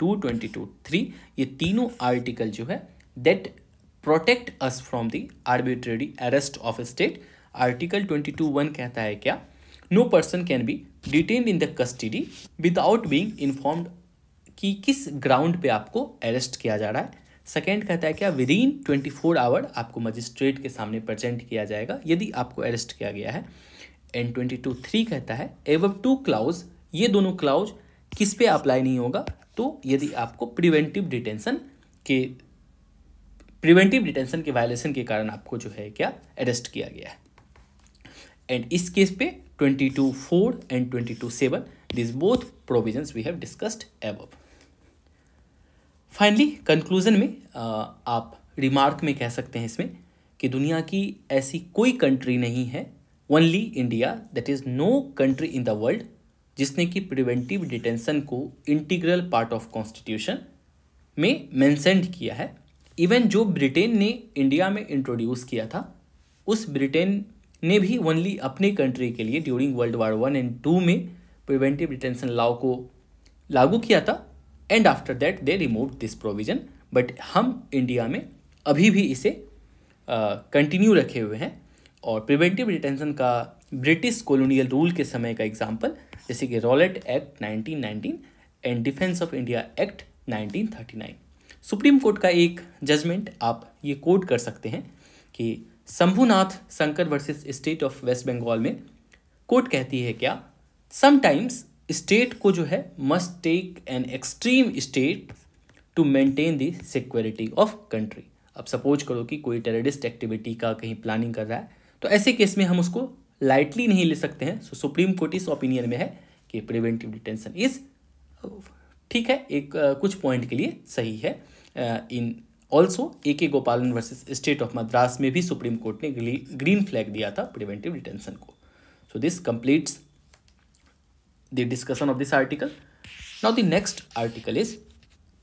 two twenty two three ये तीनों article जो है that protect us from the arbitrary arrest of state article twenty two one कहता है क्या no person can be detain in the custody without being informed कि किस ground पे आपको अरेस्ट किया जा रहा है सेकेंड कहता है क्या within twenty four hour आपको मजिस्ट्रेट के सामने प्रजेंट किया जाएगा यदि आपको अरेस्ट किया गया है एन ट्वेंटी टू थ्री कहता है एवं टू क्लाउज ये दोनों क्लाउज किस पे अप्लाई नहीं होगा तो यदि आपको प्रिवेंटिव डिटेंशन के प्रिवेंटिव डिटेंशन के वायलेशन के कारण आपको जो है क्या अरेस्ट किया गया है एंड इस केस पे twenty two four and twenty two seven this both provision we have discussed एव फाइनली कंक्लूजन में आप रिमार्क में कह सकते हैं इसमें कि दुनिया की ऐसी कोई कंट्री नहीं है only India that is no country in the world जिसने कि प्रिवेंटिव डिटेंशन को इंटीग्रल पार्ट ऑफ कॉन्स्टिट्यूशन में मैंसेंड किया है इवन जो ब्रिटेन ने इंडिया में इंट्रोड्यूस किया था उस ब्रिटेन ने भी ओनली अपने कंट्री के लिए during world war one and two में प्रिवेंटिव डिटेंशन लॉ को लागू किया था and after that they remove this provision but हम इंडिया में अभी भी इसे कंटिन्यू uh, रखे हुए हैं और प्रिवेंटिव डिटेंशन का ब्रिटिश कॉलोनियल रूल के समय का एग्जाम्पल जैसे कि Rowlatt act 1919 and defence of India act 1939 supreme court का एक जजमेंट आप ये कोट कर सकते हैं कि Shambhunath Shankar versus state of West Bengal में कोर्ट कहती है क्या समटाइम्स स्टेट को जो है must take an extreme state to maintain the security of country अब सपोज करो कि कोई टेररिस्ट एक्टिविटी का कहीं प्लानिंग कर रहा है तो ऐसे केस में हम उसको लाइटली नहीं ले सकते हैं सो सुप्रीम कोर्ट इस ओपिनियन में है कि प्रिवेंटिव डिटेंशन इज ठीक है एक आ, कुछ पॉइंट के लिए सही है इन ऑल्सो ए के गोपालन वर्सेज स्टेट ऑफ मद्रास में भी सुप्रीम कोर्ट ने ग्रीन फ्लैग दिया था प्रिवेंटिव डिटेंशन को so this completes the discussion of this article now the next article is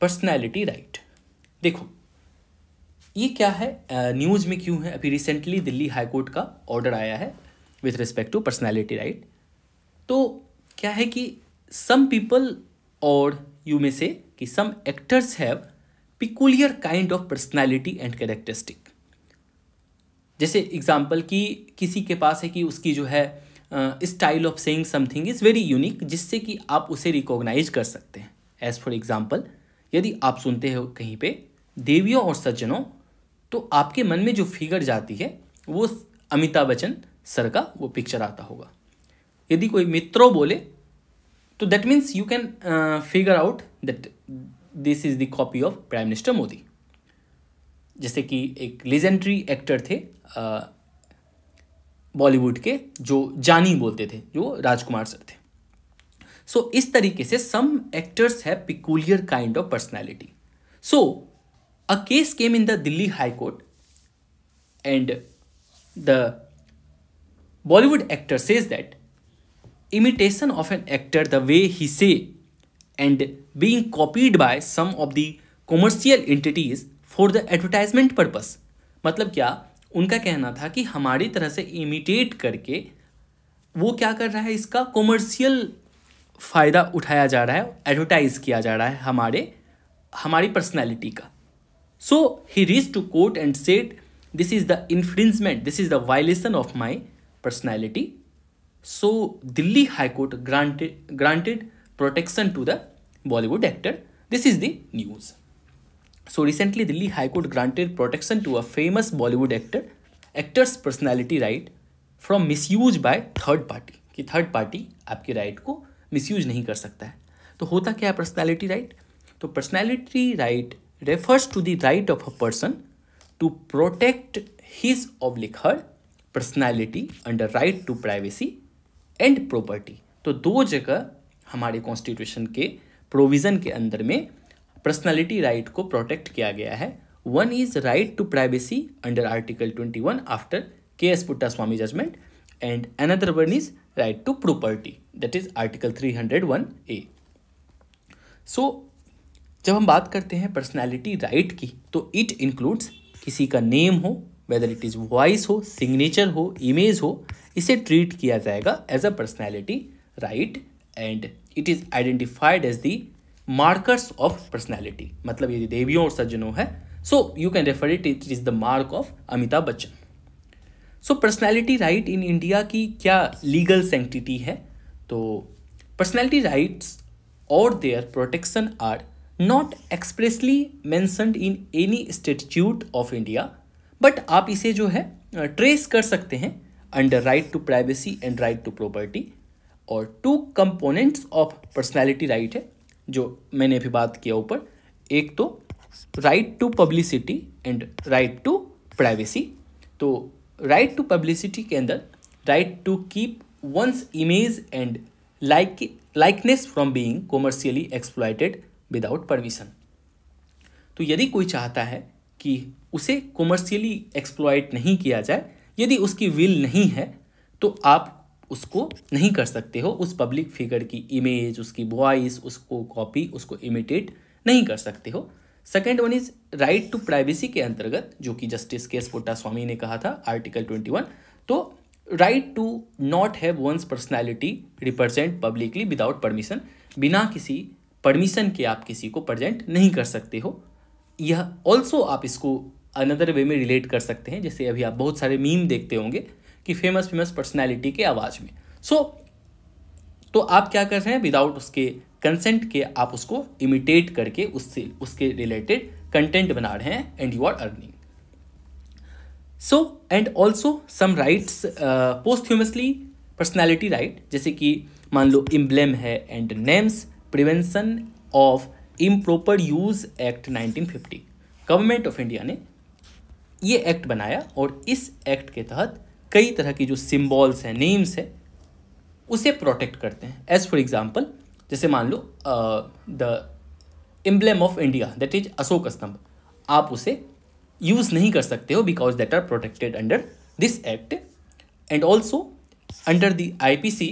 personality right देखो ये क्या है न्यूज़ में क्यों है अभी रिसेंटली दिल्ली हाईकोर्ट का ऑर्डर आया है with respect to personality right तो क्या है कि सम पीपल और यू में से कि some actors have peculiar kind of personality and characteristic जैसे एग्जाम्पल कि किसी के पास है कि उसकी जो है style of saying something is very unique जिससे कि आप उसे रिकॉग्नाइज कर सकते हैं एज फॉर एग्जाम्पल यदि आप सुनते हो कहीं पे देवियों और सज्जनों तो आपके मन में जो फिगर जाती है वो अमिताभ बच्चन सर का वो पिक्चर आता होगा यदि कोई मित्रों बोले तो that means you can figure out that this is the copy of prime minister Modi जैसे कि एक लेजेंडरी एक्टर थे बॉलीवुड uh, के जो जानी बोलते थे जो राजकुमार सर थे सो so, इस तरीके से some actors have peculiar kind of personality so a case came in the Delhi High Court and the Bollywood actor says that imitation of an actor the way he say and being copied by some of the commercial entities for the advertisement purpose मतलब क्या उनका कहना था कि हमारी तरह से imitate करके वो क्या कर रहा है इसका कॉमर्शियल फ़ायदा उठाया जा रहा है एडवर्टाइज़ किया जा रहा है हमारे हमारी पर्सनैलिटी का So he reached to court and said, This is the infringement, this is the violation of my personality. So Delhi High Court granted granted protection to the Bollywood actor. This is the news. So recently Delhi High Court granted protection to a famous Bollywood actor, actor's personality right from misuse by third party कि third party आपके right को misuse नहीं कर सकता है तो होता क्या है पर्सनैलिटी राइट तो personality right refers to the right of a person to protect his oblique her personality under right to privacy and property तो दो जगह हमारे कॉन्स्टिट्यूशन के प्रोविज़न के अंदर में पर्सनैलिटी राइट को प्रोटेक्ट किया गया है one is right to privacy under article twenty one after K S Puttaswamy judgement and another one is right to property that is article three hundred one A so जब हम बात करते हैं personality right की तो it includes किसी का name हो वेदर इट इज़ वॉइस हो सिग्नेचर हो इमेज हो इसे ट्रीट किया जाएगा as a personality right and it is identified as the markers of personality मतलब यदि देवियों और सज्जनों है so you can refer it it is the mark of Amitabh Bachchan so personality right in India की क्या लीगल सेंटिटी है तो पर्सनैलिटी राइट्स और their protection are not expressly mentioned in any statute of India but आप इसे जो है trace कर सकते हैं under right to privacy and right to property और two components of personality right है जो मैंने अभी बात किया ऊपर एक तो right to publicity and right to privacy तो राइट टू पब्लिसिटी के अंदर right to keep one's image and like likeness from being commercially exploited without permission तो यदि कोई चाहता है कि उसे कॉमर्शियली एक्सप्लॉयट नहीं किया जाए यदि उसकी विल नहीं है तो आप उसको नहीं कर सकते हो उस पब्लिक फिगर की इमेज उसकी वॉइस उसको कॉपी उसको इमिटेट नहीं कर सकते हो second one is right to privacy के अंतर्गत जो कि जस्टिस के एस स्वामी ने कहा था आर्टिकल ट्वेंटी वन तो right to not have one's personality represent publicly without permission बिना किसी परमिशन के आप किसी को प्रजेंट नहीं कर सकते हो यह ऑल्सो आप इसको अनदर वे में रिलेट कर सकते हैं जैसे अभी आप बहुत सारे मीम देखते होंगे कि फेमस फेमस पर्सनैलिटी के आवाज़ में सो so, तो आप क्या कर रहे हैं विदाउट उसके कंसेंट के आप उसको इमिटेट करके उससे उसके रिलेटेड कंटेंट बना रहे हैं and you are earning so and also some rights posthumously personality right जैसे कि मान लो इम्ब्लेम है and names prevention of improper use act 1950 government of India ने ये एक्ट बनाया और इस एक्ट के तहत कई तरह की जो सिम्बॉल्स हैं नेम्स हैं उसे प्रोटेक्ट करते हैं एज फॉर एग्जाम्पल जैसे मान लो the emblem of India that is Ashok Stambh आप उसे यूज़ नहीं कर सकते हो because that are protected under this act and also under the I P C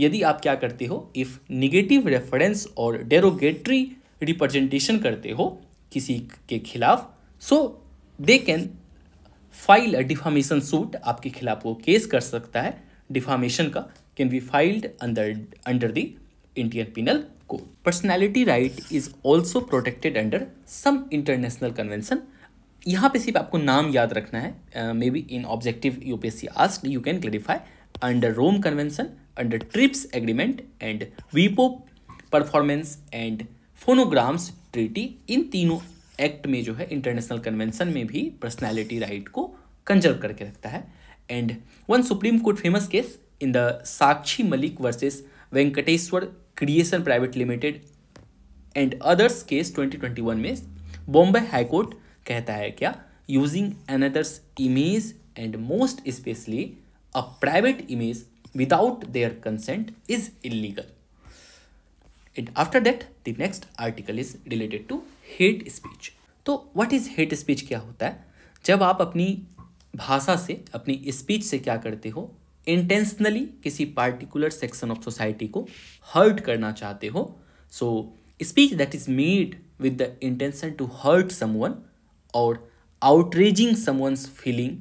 यदि आप क्या करते हो इफ़ निगेटिव रेफरेंस और डेरोगेटरी रिप्रेजेंटेशन करते हो किसी के खिलाफ so they can file a defamation suit आपके खिलाफ वो केस कर सकता है डिफामेशन का can be filed under under the Indian penal code personality right is also protected under some international convention यहाँ पे सिर्फ आपको नाम याद रखना है may be in objective U P S C asked you can clarify under Rome convention under TRIPS agreement and वीपो performance and phonograms treaty इन तीनों एक्ट में जो है इंटरनेशनल कन्वेंशन में भी पर्सनैलिटी राइट को कंजर्व करके रखता है and one supreme court famous case in the Sakshi Malik versus Venkateshwara creation private limited and others case 2021 में बॉम्बे हाईकोर्ट कहता है क्या using another's image and most specially a private image without their consent is illegal. And after that, the next article is related to hate speech. तो what is hate speech क्या होता है जब आप अपनी भाषा से अपनी स्पीच से क्या करते हो इंटेंशनली किसी पार्टिकुलर सेक्शन ऑफ सोसाइटी को हर्ट करना चाहते हो so speech that is made with the intention to hurt someone और outraging someone's feeling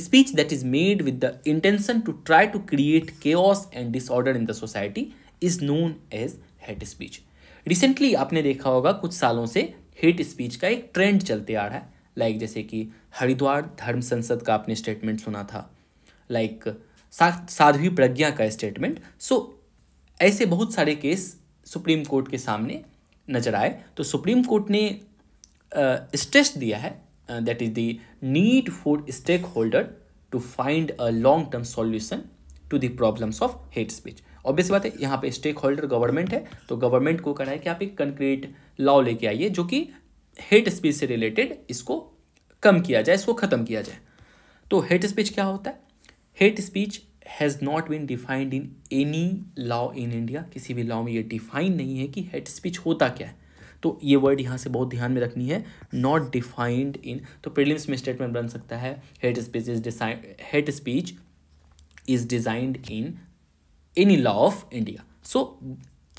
speech that is made with the intention to try to create chaos and disorder in the society is known as hate speech recently आपने देखा होगा कुछ सालों से hate speech का एक trend चलते आ रहा है लाइक like जैसे कि हरिद्वार धर्म संसद का आपने स्टेटमेंट सुना था लाइक like, साध्वी प्रज्ञा का स्टेटमेंट सो so, ऐसे बहुत सारे केस सुप्रीम कोर्ट के सामने नजर आए तो सुप्रीम कोर्ट ने स्ट्रेस दिया है uh, that is the need for stakeholder to find a long term solution to the problems of hate speech obvious बात है यहाँ पे स्टेक होल्डर गवर्नमेंट है तो गवर्नमेंट को कहना है कि आप एक कंक्रीट लॉ लेके आइए जो कि हेट स्पीच से रिलेटेड इसको कम किया जाए इसको ख़त्म किया जाए तो हेट स्पीच क्या होता है hate speech has not been defined in any law in India किसी भी लॉ में ये डिफाइन नहीं है कि हेट स्पीच होता क्या है तो ये वर्ड यहाँ से बहुत ध्यान में रखनी है नॉट डिफाइंड इन तो प्रिलिम्स में स्टेटमेंट बन सकता है hate speech is hate speech is designed in any law of India so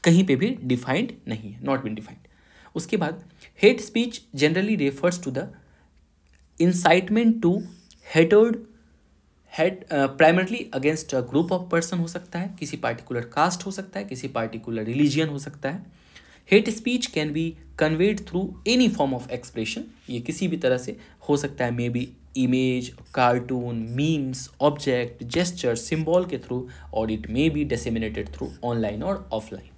कहीं पे भी डिफाइंड नहीं है नॉट बिन डिफाइंड उसके बाद hate speech generally refers to the incitement to hatred hate primarily against a group of person हो सकता है किसी पार्टिकुलर कास्ट हो सकता है किसी पार्टिकुलर रिलीजियन हो सकता है hate speech can be conveyed through any form of expression ये किसी भी तरह से हो सकता है may be image cartoon memes object gesture symbol के थ्रू और it may be disseminated through online और ऑफलाइन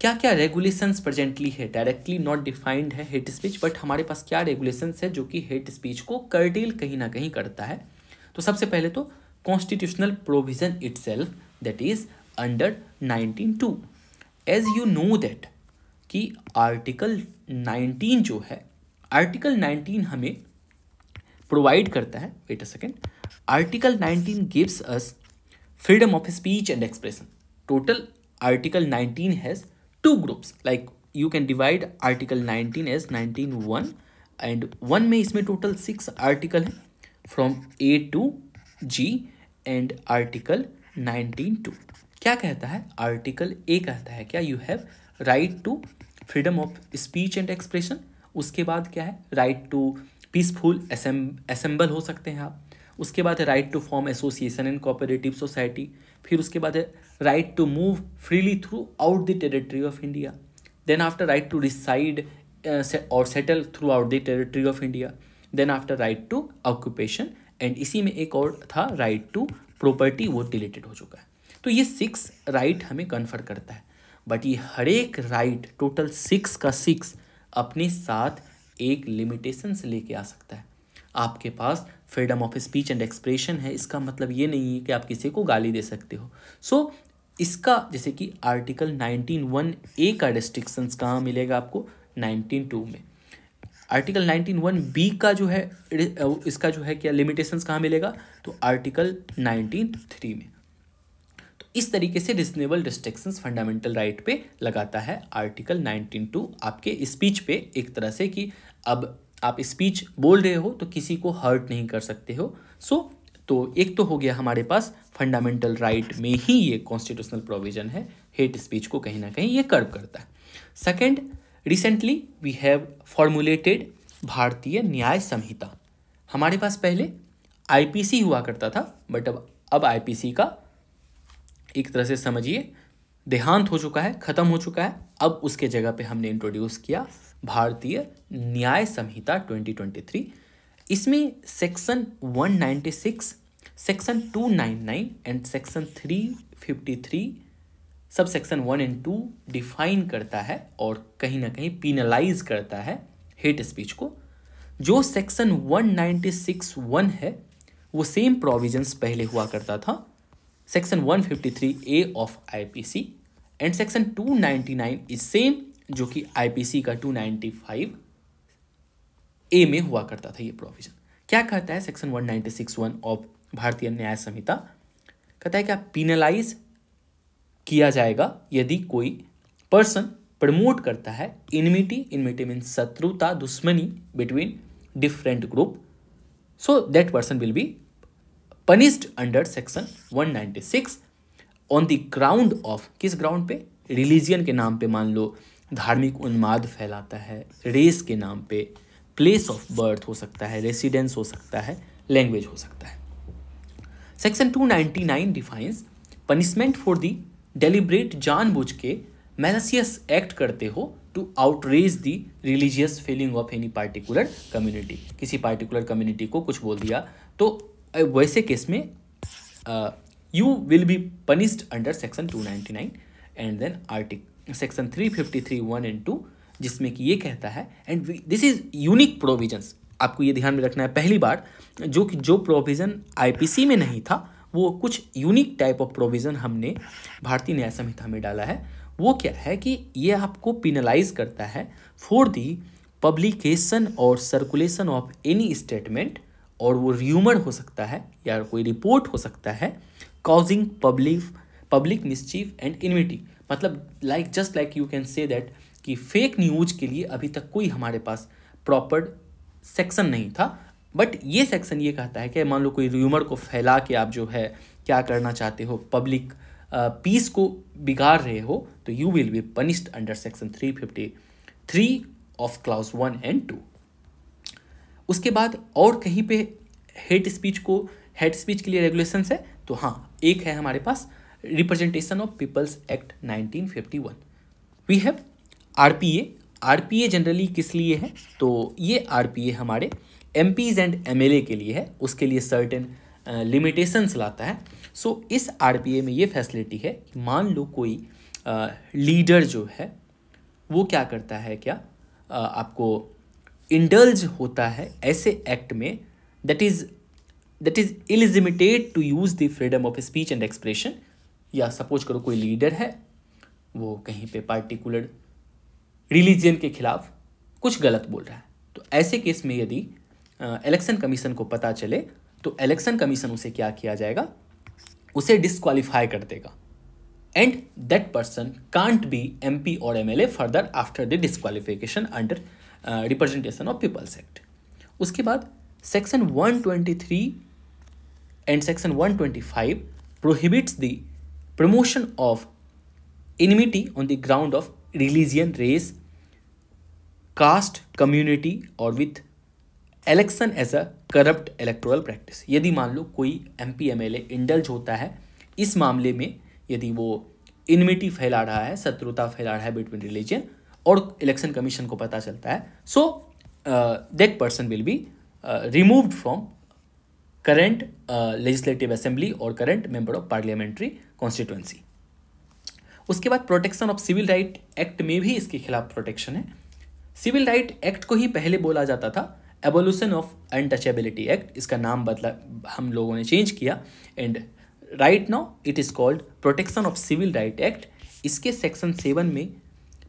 क्या क्या रेगुलेशंस प्रेजेंटली है डायरेक्टली नॉट डिफाइंड है हेट स्पीच बट हमारे पास क्या रेगुलेशंस है जो कि हेट स्पीच को करटेल कहीं ना कहीं करता है तो सबसे पहले तो constitutional provision it self that is under nineteen two as you know that कि आर्टिकल नाइनटीन जो है आर्टिकल नाइनटीन हमें प्रोवाइड करता है wait a second article nineteen gives us freedom of speech and expression total article nineteen has two groups like you can divide article nineteen as nineteen one and one में इसमें total six article हैं from A to G and article 19 to क्या कहता है article A कहता है क्या you have right to freedom of speech and expression उसके बाद क्या है राइट टू पीसफुल असेंबल हो सकते हैं आप उसके बाद है right to form association and cooperative society फिर उसके बाद है right to move freely throughout the territory of India then after right to decide और settle throughout the territory of India then after right to occupation and इसी में एक और था राइट टू प्रॉपर्टी वो deleted हो चुका है तो ये सिक्स राइट हमें कन्फर करता है बट ये हर एक राइट टोटल सिक्स का सिक्स अपने साथ एक लिमिटेशन से लेके आ सकता है आपके पास freedom of speech and expression है इसका मतलब ये नहीं है कि आप किसी को गाली दे सकते हो सो so, इसका जैसे कि आर्टिकल नाइनटीन वन ए का रिस्ट्रिक्शंस कहाँ मिलेगा आपको नाइनटीन टू में आर्टिकल नाइनटीन वन बी का जो है इसका जो है क्या लिमिटेशंस कहाँ मिलेगा तो आर्टिकल नाइनटीन थ्री में इस तरीके से रिजनेबल रिस्ट्रिक्शंस फंडामेंटल राइट पे लगाता है आर्टिकल नाइनटीन टू आपके स्पीच पे एक तरह से कि अब आप स्पीच बोल रहे हो तो किसी को हर्ट नहीं कर सकते हो सो तो एक तो हो गया हमारे पास फंडामेंटल राइट में ही ये कॉन्स्टिट्यूशनल प्रोविजन है हेट स्पीच को कहीं ना कहीं ये कर्व करता है second recently we have formulated Bharatiya Nyaya संहिता हमारे पास पहले आईपीसी हुआ करता था बट अब अब आईपीसी का एक तरह से समझिए देहांत हो चुका है ख़त्म हो चुका है अब उसके जगह पे हमने इंट्रोड्यूस किया भारतीय न्याय संहिता 2023 इसमें सेक्शन 196 सेक्शन 299 एंड सेक्शन 353 सब section one and two define करता है और कहीं ना कहीं पिनलाइज करता है हेट स्पीच को जो सेक्शन 196 वन है वो सेम प्रोविजंस पहले हुआ करता था section A of IPC and section 299 is same जो कि आईपीसी का 295 ए में हुआ करता था ये प्रोविजन क्या कहता है सेक्शन वन ऑफ भारतीय न्याय संहिता कहता है कि आप पिनलाइज किया जाएगा यदि कोई पर्सन प्रमोट करता है इनमिटी इनमिटी मीन शत्रुता दुश्मनी between different group so that person will be punished under section 196 on the ground of किस ग्राउंड पे रिलीजियन के नाम पे मान लो धार्मिक उन्माद फैलाता है रेस के नाम पे प्लेस ऑफ बर्थ हो सकता है रेसिडेंस हो सकता है लैंग्वेज हो सकता है section 299 defines punishment for the deliberate जानबूझ के मैलसियस एक्ट करते हो to outrage the religious feeling of any particular community किसी पार्टिकुलर कम्युनिटी को कुछ बोल दिया तो वैसे केस में you will be punished under section two ninety nine and then article section three fifty three one and two जिसमें कि ये कहता है and this is unique provisions आपको ये ध्यान में रखना है पहली बार जो कि जो प्रोविज़न आईपीसी में नहीं था वो कुछ यूनिक टाइप ऑफ प्रोविज़न हमने भारतीय न्याय संहिता में डाला है वो क्या है कि ये आपको पिनलाइज करता है फॉर दी पब्लिकेशन और सर्कुलेशन ऑफ एनी स्टेटमेंट और वो र्यूमर हो सकता है या कोई रिपोर्ट हो सकता है causing public public mischief and enmity मतलब like just like you can say that कि फेक न्यूज़ के लिए अभी तक कोई हमारे पास प्रॉपर सेक्शन नहीं था बट ये सेक्शन ये कहता है कि मान लो कोई र्यूमर को फैला के आप जो है क्या करना चाहते हो पब्लिक पीस को बिगाड़ रहे हो तो you will be punished under section three fifty three of class one and two उसके बाद और कहीं पे हेट स्पीच को हेट स्पीच के लिए रेगुलेशंस है तो हाँ एक है हमारे पास representation of peoples act 1951 we have RPA RPA generally किस लिए है तो ये आरपीए हमारे एम एंड एम के लिए है उसके लिए सर्टेन लिमिटेशंस लाता है सो so, इस आर में ये फैसिलिटी है कि मान लो कोई लीडर जो है वो क्या करता है क्या uh, आपको इंडल्ज होता है ऐसे एक्ट में that is that is illegitimate to use the freedom of speech and expression या सपोज करो कोई लीडर है वो कहीं पे पार्टिकुलर रिलीजन के खिलाफ कुछ गलत बोल रहा है तो ऐसे केस में यदि इलेक्शन कमीशन को पता चले तो इलेक्शन कमीशन उसे क्या किया जाएगा उसे डिसक्वालीफाई कर देगा and that person can't be M P और M L A further after the disqualification under representation of peoples act उसके बाद section 123 and section 125 prohibits the promotion of enmity on the ground of religion race caste community और with election as a corrupt electoral practice यदि मान लो कोई M P M L A indulge होता है इस मामले में यदि वो इनमिटी फैला रहा है शत्रुता फैला रहा है बिटवीन रिलीजन और इलेक्शन कमीशन को पता चलता है so that person will be removed from current legislative assembly और current member of parliamentary parliamentary उसके बाद protection of civil right act में भी इसके खिलाफ प्रोटेक्शन है सिविल राइट एक्ट को ही पहले बोला जाता था एवोल्यूशन ऑफ अनटचेबिलिटी एक्ट इसका नाम बदला हम लोगों ने चेंज किया and right now it is called protection of civil right act इसके सेक्शन सेवन में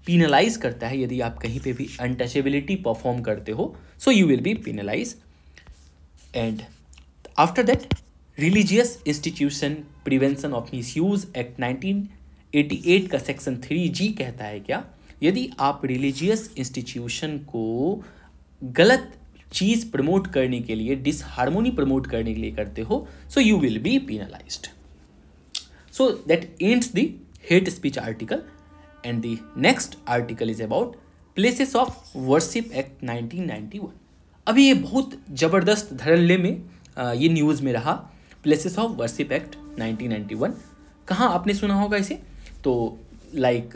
पीनलाइज करता है यदि आप कहीं पे भी अनटचेबिलिटी परफॉर्म करते हो so you will be penalise and after that religious institution prevention of misuse act nineteen eighty eight का सेक्शन थ्री जी कहता है क्या यदि आप रिलीजियस इंस्टीट्यूशन को गलत चीज़ प्रमोट करने के लिए डिसहारमोनी प्रमोट करने के लिए करते हो so you will be penalise so that ends the hate speech article and the next article is about places of worship act 1991 अभी ये बहुत ज़बरदस्त धड़ल्ले में ये न्यूज़ में रहा प्लेसेस ऑफ वर्शिप एक्ट 1991 कहाँ आपने सुना होगा इसे तो लाइक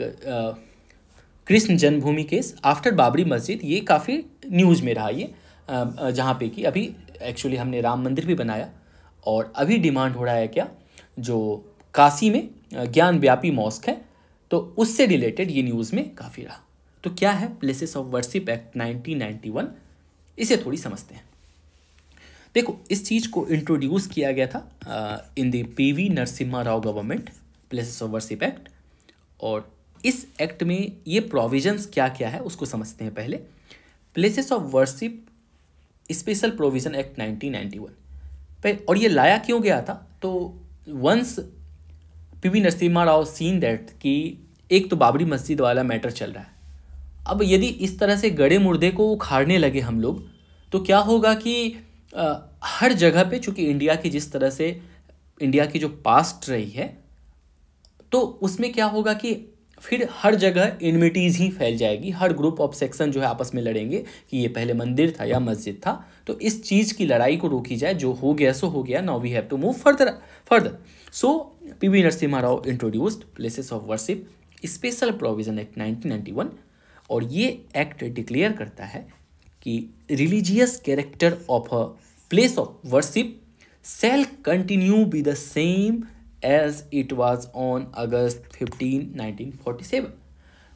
कृष्ण जन्मभूमि केस आफ्टर बाबरी मस्जिद ये काफ़ी न्यूज़ में रहा ये जहाँ पे कि अभी एक्चुअली हमने राम मंदिर भी बनाया और अभी डिमांड हो रहा है क्या जो काशी में ज्ञान व्यापी मॉस्क है तो उससे रिलेटेड ये न्यूज़ में काफ़ी रहा तो क्या है प्लेसेस ऑफ वर्शिप एक्ट 1991 इसे थोड़ी समझते हैं देखो इस चीज़ को इंट्रोड्यूस किया गया था in the P V Narasimha Rao government places of worship act और इस एक्ट में ये प्रोविजंस क्या क्या है उसको समझते हैं पहले places of worship special provision act 1991 पे और ये लाया क्यों गया था तो once P V Narasimha Rao seen that कि एक तो बाबरी मस्जिद वाला मैटर चल रहा है अब यदि इस तरह से गड़े मुर्दे को उखाड़ने लगे हम लोग तो क्या होगा कि आ, हर जगह पे चूँकि इंडिया की जिस तरह से इंडिया की जो पास्ट रही है तो उसमें क्या होगा कि फिर हर जगह इनमिटीज़ ही फैल जाएगी हर ग्रुप ऑफ सेक्शन जो है आपस में लड़ेंगे कि ये पहले मंदिर था या मस्जिद था तो इस चीज़ की लड़ाई को रोकी जाए जो हो गया सो हो गया now we have to move further further so P V Narasimha Rao introduced places of worship special provision act 1991 और ये एक्ट डिक्लेयर करता है कि religious character of a place of worship shall continue be the same as it was on August 15 1947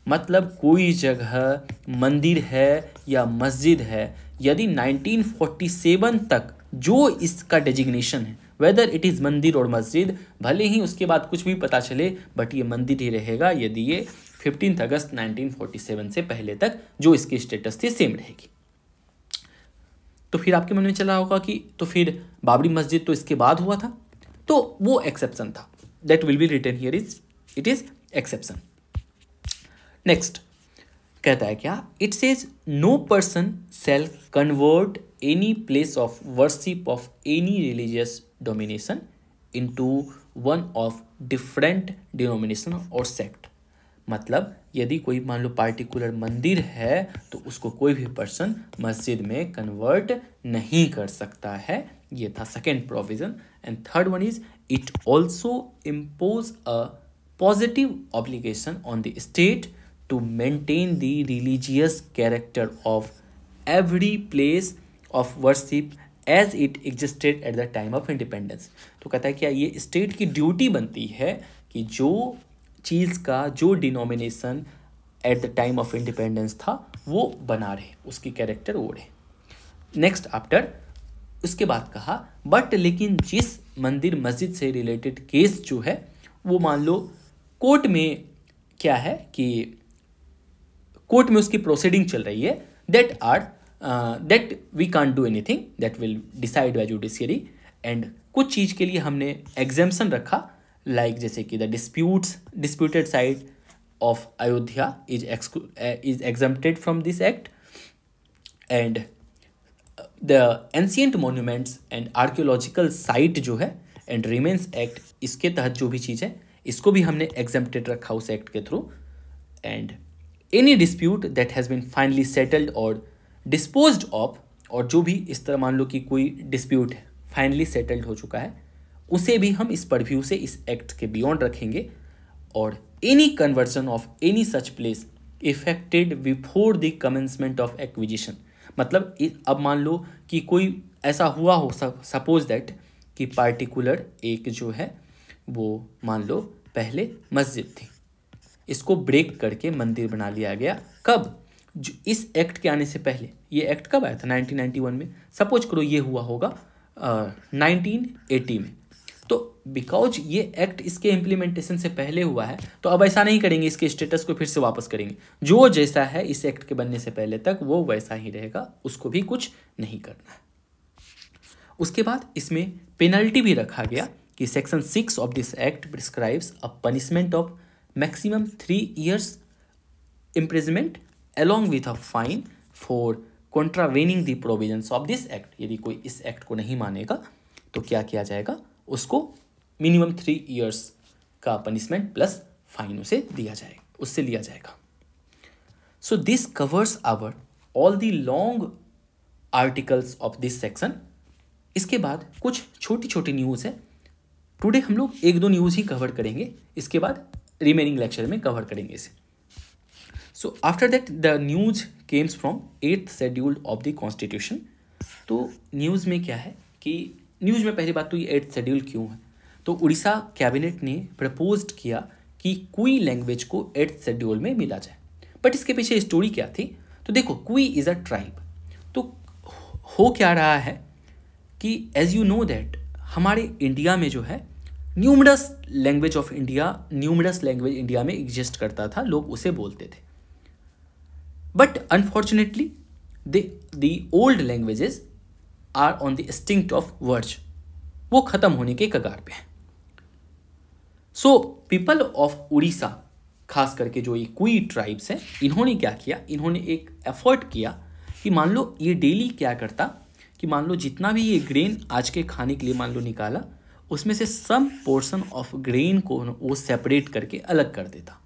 मतलब कोई जगह मंदिर है या मस्जिद है यदि 1947 तक जो इसका डेजिग्नेशन है वेदर इट इज़ मंदिर और मस्जिद भले ही उसके बाद कुछ भी पता चले बट ये मंदिर ही रहेगा यदि ये फिफ्टीन अगस्त 1947 से पहले तक जो इसकी स्टेटस थी सेम रहेगी तो फिर आपके मन में चला होगा कि तो फिर बाबरी मस्जिद तो इसके बाद हुआ था तो वो एक्सेप्शन था that will be return here is it is exception next कहता है क्या it says no person shall convert any place of worship of any religious into one of different denomination और सेक्ट मतलब यदि कोई मान लो पार्टिकुलर मंदिर है तो उसको कोई भी पर्सन मस्जिद में कन्वर्ट नहीं कर सकता है ये था second provision and third one is it also impose a positive obligation on the state to maintain the religious character of every place of worship as it existed at the time of independence तो कहता है क्या ये state की duty बनती है कि जो चीज़ का जो denomination at the time of independence था वो बना रहे उसकी कैरेक्टर वो रहे नेक्स्ट आफ्टर उसके बाद कहा बट लेकिन जिस मंदिर मस्जिद से रिलेटेड केस जो है वो मान लो कोर्ट में क्या है कि कोर्ट में उसकी प्रोसीडिंग चल रही है that are uh, that we can't do anything that will decide by judiciary and कुछ चीज़ के लिए हमने एग्जामेशन रखा लाइक like जैसे कि the disputes disputed side of Ayodhya is is exempted from this act and the ancient monuments and archaeological site जो है and remains act इसके तहत जो भी चीज़ है इसको भी हमने एग्जाम्प्टेड रखा उस एक्ट के through and any dispute that has been finally settled और डिस्पोज ऑफ और जो भी इस तरह मान लो कि कोई डिस्प्यूट है फाइनली सेटल्ड हो चुका है उसे भी हम इस परव्यू से इस एक्ट के बियॉन्ड रखेंगे और any conversion of any such place effected before the commencement of acquisition मतलब अब मान लो कि कोई ऐसा हुआ हो सपोज दैट कि पार्टिकुलर एक जो है वो मान लो पहले मस्जिद थी इसको ब्रेक करके मंदिर बना लिया गया कब जो इस एक्ट के आने से पहले ये एक्ट कब आया था 1991 में सपोज करो ये हुआ होगा नाइनटीन एटी में तो बिकॉज ये एक्ट इसके इम्प्लीमेंटेशन से पहले हुआ है तो अब ऐसा नहीं करेंगे इसके स्टेटस को फिर से वापस करेंगे जो जैसा है इस एक्ट के बनने से पहले तक वो वैसा ही रहेगा उसको भी कुछ नहीं करना है उसके बाद इसमें पेनल्टी भी रखा गया कि section six of this act prescribes a punishment of maximum three years imprisonment along with a fine for contravening the provisions of this act यदि कोई इस एक्ट को नहीं मानेगा तो क्या किया जाएगा उसको मिनिमम थ्री ईयर्स का पनिशमेंट प्लस फाइन उसे दिया जाएगा उससे लिया जाएगा so this covers our all the long articles of this section इसके बाद कुछ छोटी छोटी न्यूज़ है टुडे हम लोग एक दो न्यूज़ ही कवर करेंगे इसके बाद रिमेनिंग लेक्चर में कवर करेंगे इसे so after that the news comes from eighth schedule of the constitution तो न्यूज़ में क्या है कि न्यूज़ में पहली बात तो ये एट्थ शेड्यूल क्यों है तो उड़ीसा कैबिनेट ने प्रपोज किया कि कोई लैंग्वेज को एट्थ शेड्यूल में मिला जाए बट इसके पीछे स्टोरी क्या थी तो देखो कोई इज़ अ ट्राइब तो हो क्या रहा है कि एज यू नो दैट हमारे इंडिया में जो है numerous language of India numerous language India में एग्जिस्ट करता था लोग उसे बोलते थे But unfortunately, the, the old languages are on the extinct of words. वो ख़त्म होने के कगार पे हैं सो पीपल ऑफ उड़ीसा खास करके जो ये कोई ट्राइब्स हैं इन्होंने क्या किया इन्होंने एक एफर्ट किया कि मान लो ये डेली क्या करता कि मान लो जितना भी ये ग्रेन आज के खाने के लिए मान लो निकाला उसमें से सम पोर्शन ऑफ ग्रेन को वो सेपरेट करके अलग कर देता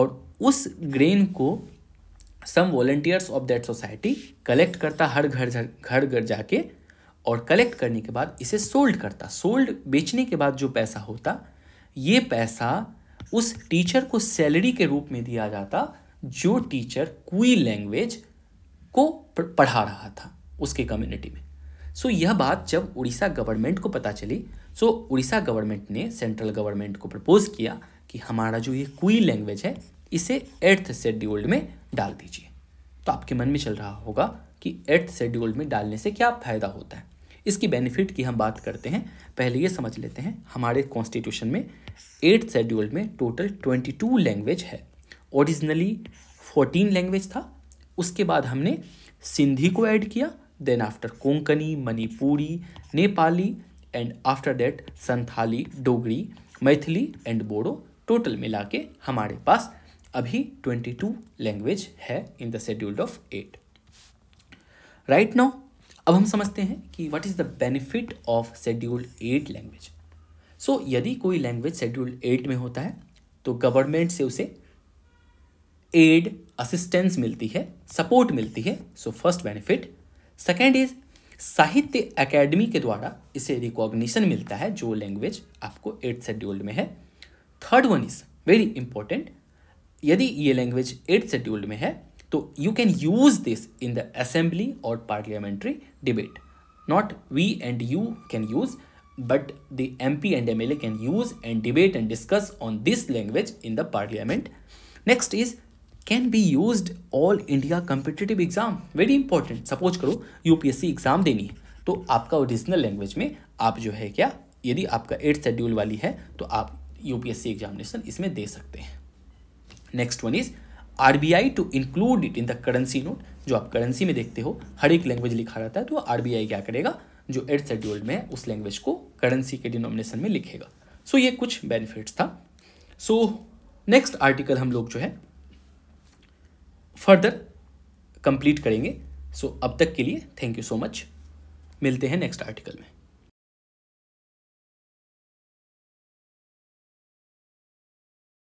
और उस ग्रेन को some volunteers of that society collect करता हर घर घर घर जाके और कलेक्ट करने के बाद इसे सोल्ड करता सोल्ड बेचने के बाद जो पैसा होता ये पैसा उस टीचर को सैलरी के रूप में दिया जाता जो टीचर कोई लैंग्वेज को पढ़ा रहा था उसके कम्युनिटी में सो so, यह बात जब उड़ीसा गवर्नमेंट को पता चली सो so, उड़ीसा गवर्नमेंट ने सेंट्रल गवर्नमेंट को प्रपोज किया कि हमारा जो ये कोई लैंग्वेज है इसे एट्थ शेड्यूल्ड में डाल दीजिए तो आपके मन में चल रहा होगा कि एट्थ शेड्यूल्ड में डालने से क्या फ़ायदा होता है इसकी बेनिफिट की हम बात करते हैं पहले ये समझ लेते हैं हमारे कॉन्स्टिट्यूशन में एट्थ शेड्यूल में टोटल ट्वेंटी टू लैंग्वेज है ओरिजिनली फोर्टीन लैंग्वेज था उसके बाद हमने सिंधी को ऐड किया then after Konkani Manipuri Nepali and after that Santali Dogri Maithili and Bodo total मिला के हमारे पास अभी ट्वेंटी टू लैंग्वेज है in the scheduled of eight right now अब हम समझते हैं कि what is the benefit of scheduled eight language so यदि कोई लैंग्वेज शेड्यूल्ड एट में होता है तो गवर्नमेंट से उसे एड असिस्टेंस मिलती है सपोर्ट मिलती है so first benefit second is Sahitya Akademi के द्वारा इसे रिकॉग्निशन मिलता है जो लैंग्वेज आपको एट शेड्यूल्ड में है third one is very important यदि ये लैंग्वेज एट शेड्यूल्ड में है तो you can use this in the assembly और parliamentary debate not we and you can use but the M P and M L A can use and debate and discuss on this language in the parliament next is can be use all India competitive exam very important suppose करो U P S सी exam देनी है तो आपका original language में आप जो है क्या यदि आपका एट शेड्यूल वाली है तो आप U P S C examination इसमें दे सकते हैं next one is R B I to include it in the currency note जो आप करेंसी में देखते हो हर एक लैंग्वेज लिखा रहता है तो आर बी आई क्या करेगा जो एड शेड्यूल्ड में है उस लैंग्वेज को करेंसी के डिनोमिनेशन में लिखेगा सो so, ये कुछ बेनिफिट्स था सो नेक्स्ट आर्टिकल हम लोग जो है फर्दर कंप्लीट करेंगे सो so, अब तक के लिए थैंक यू सो मच मिलते हैं नेक्स्ट आर्टिकल में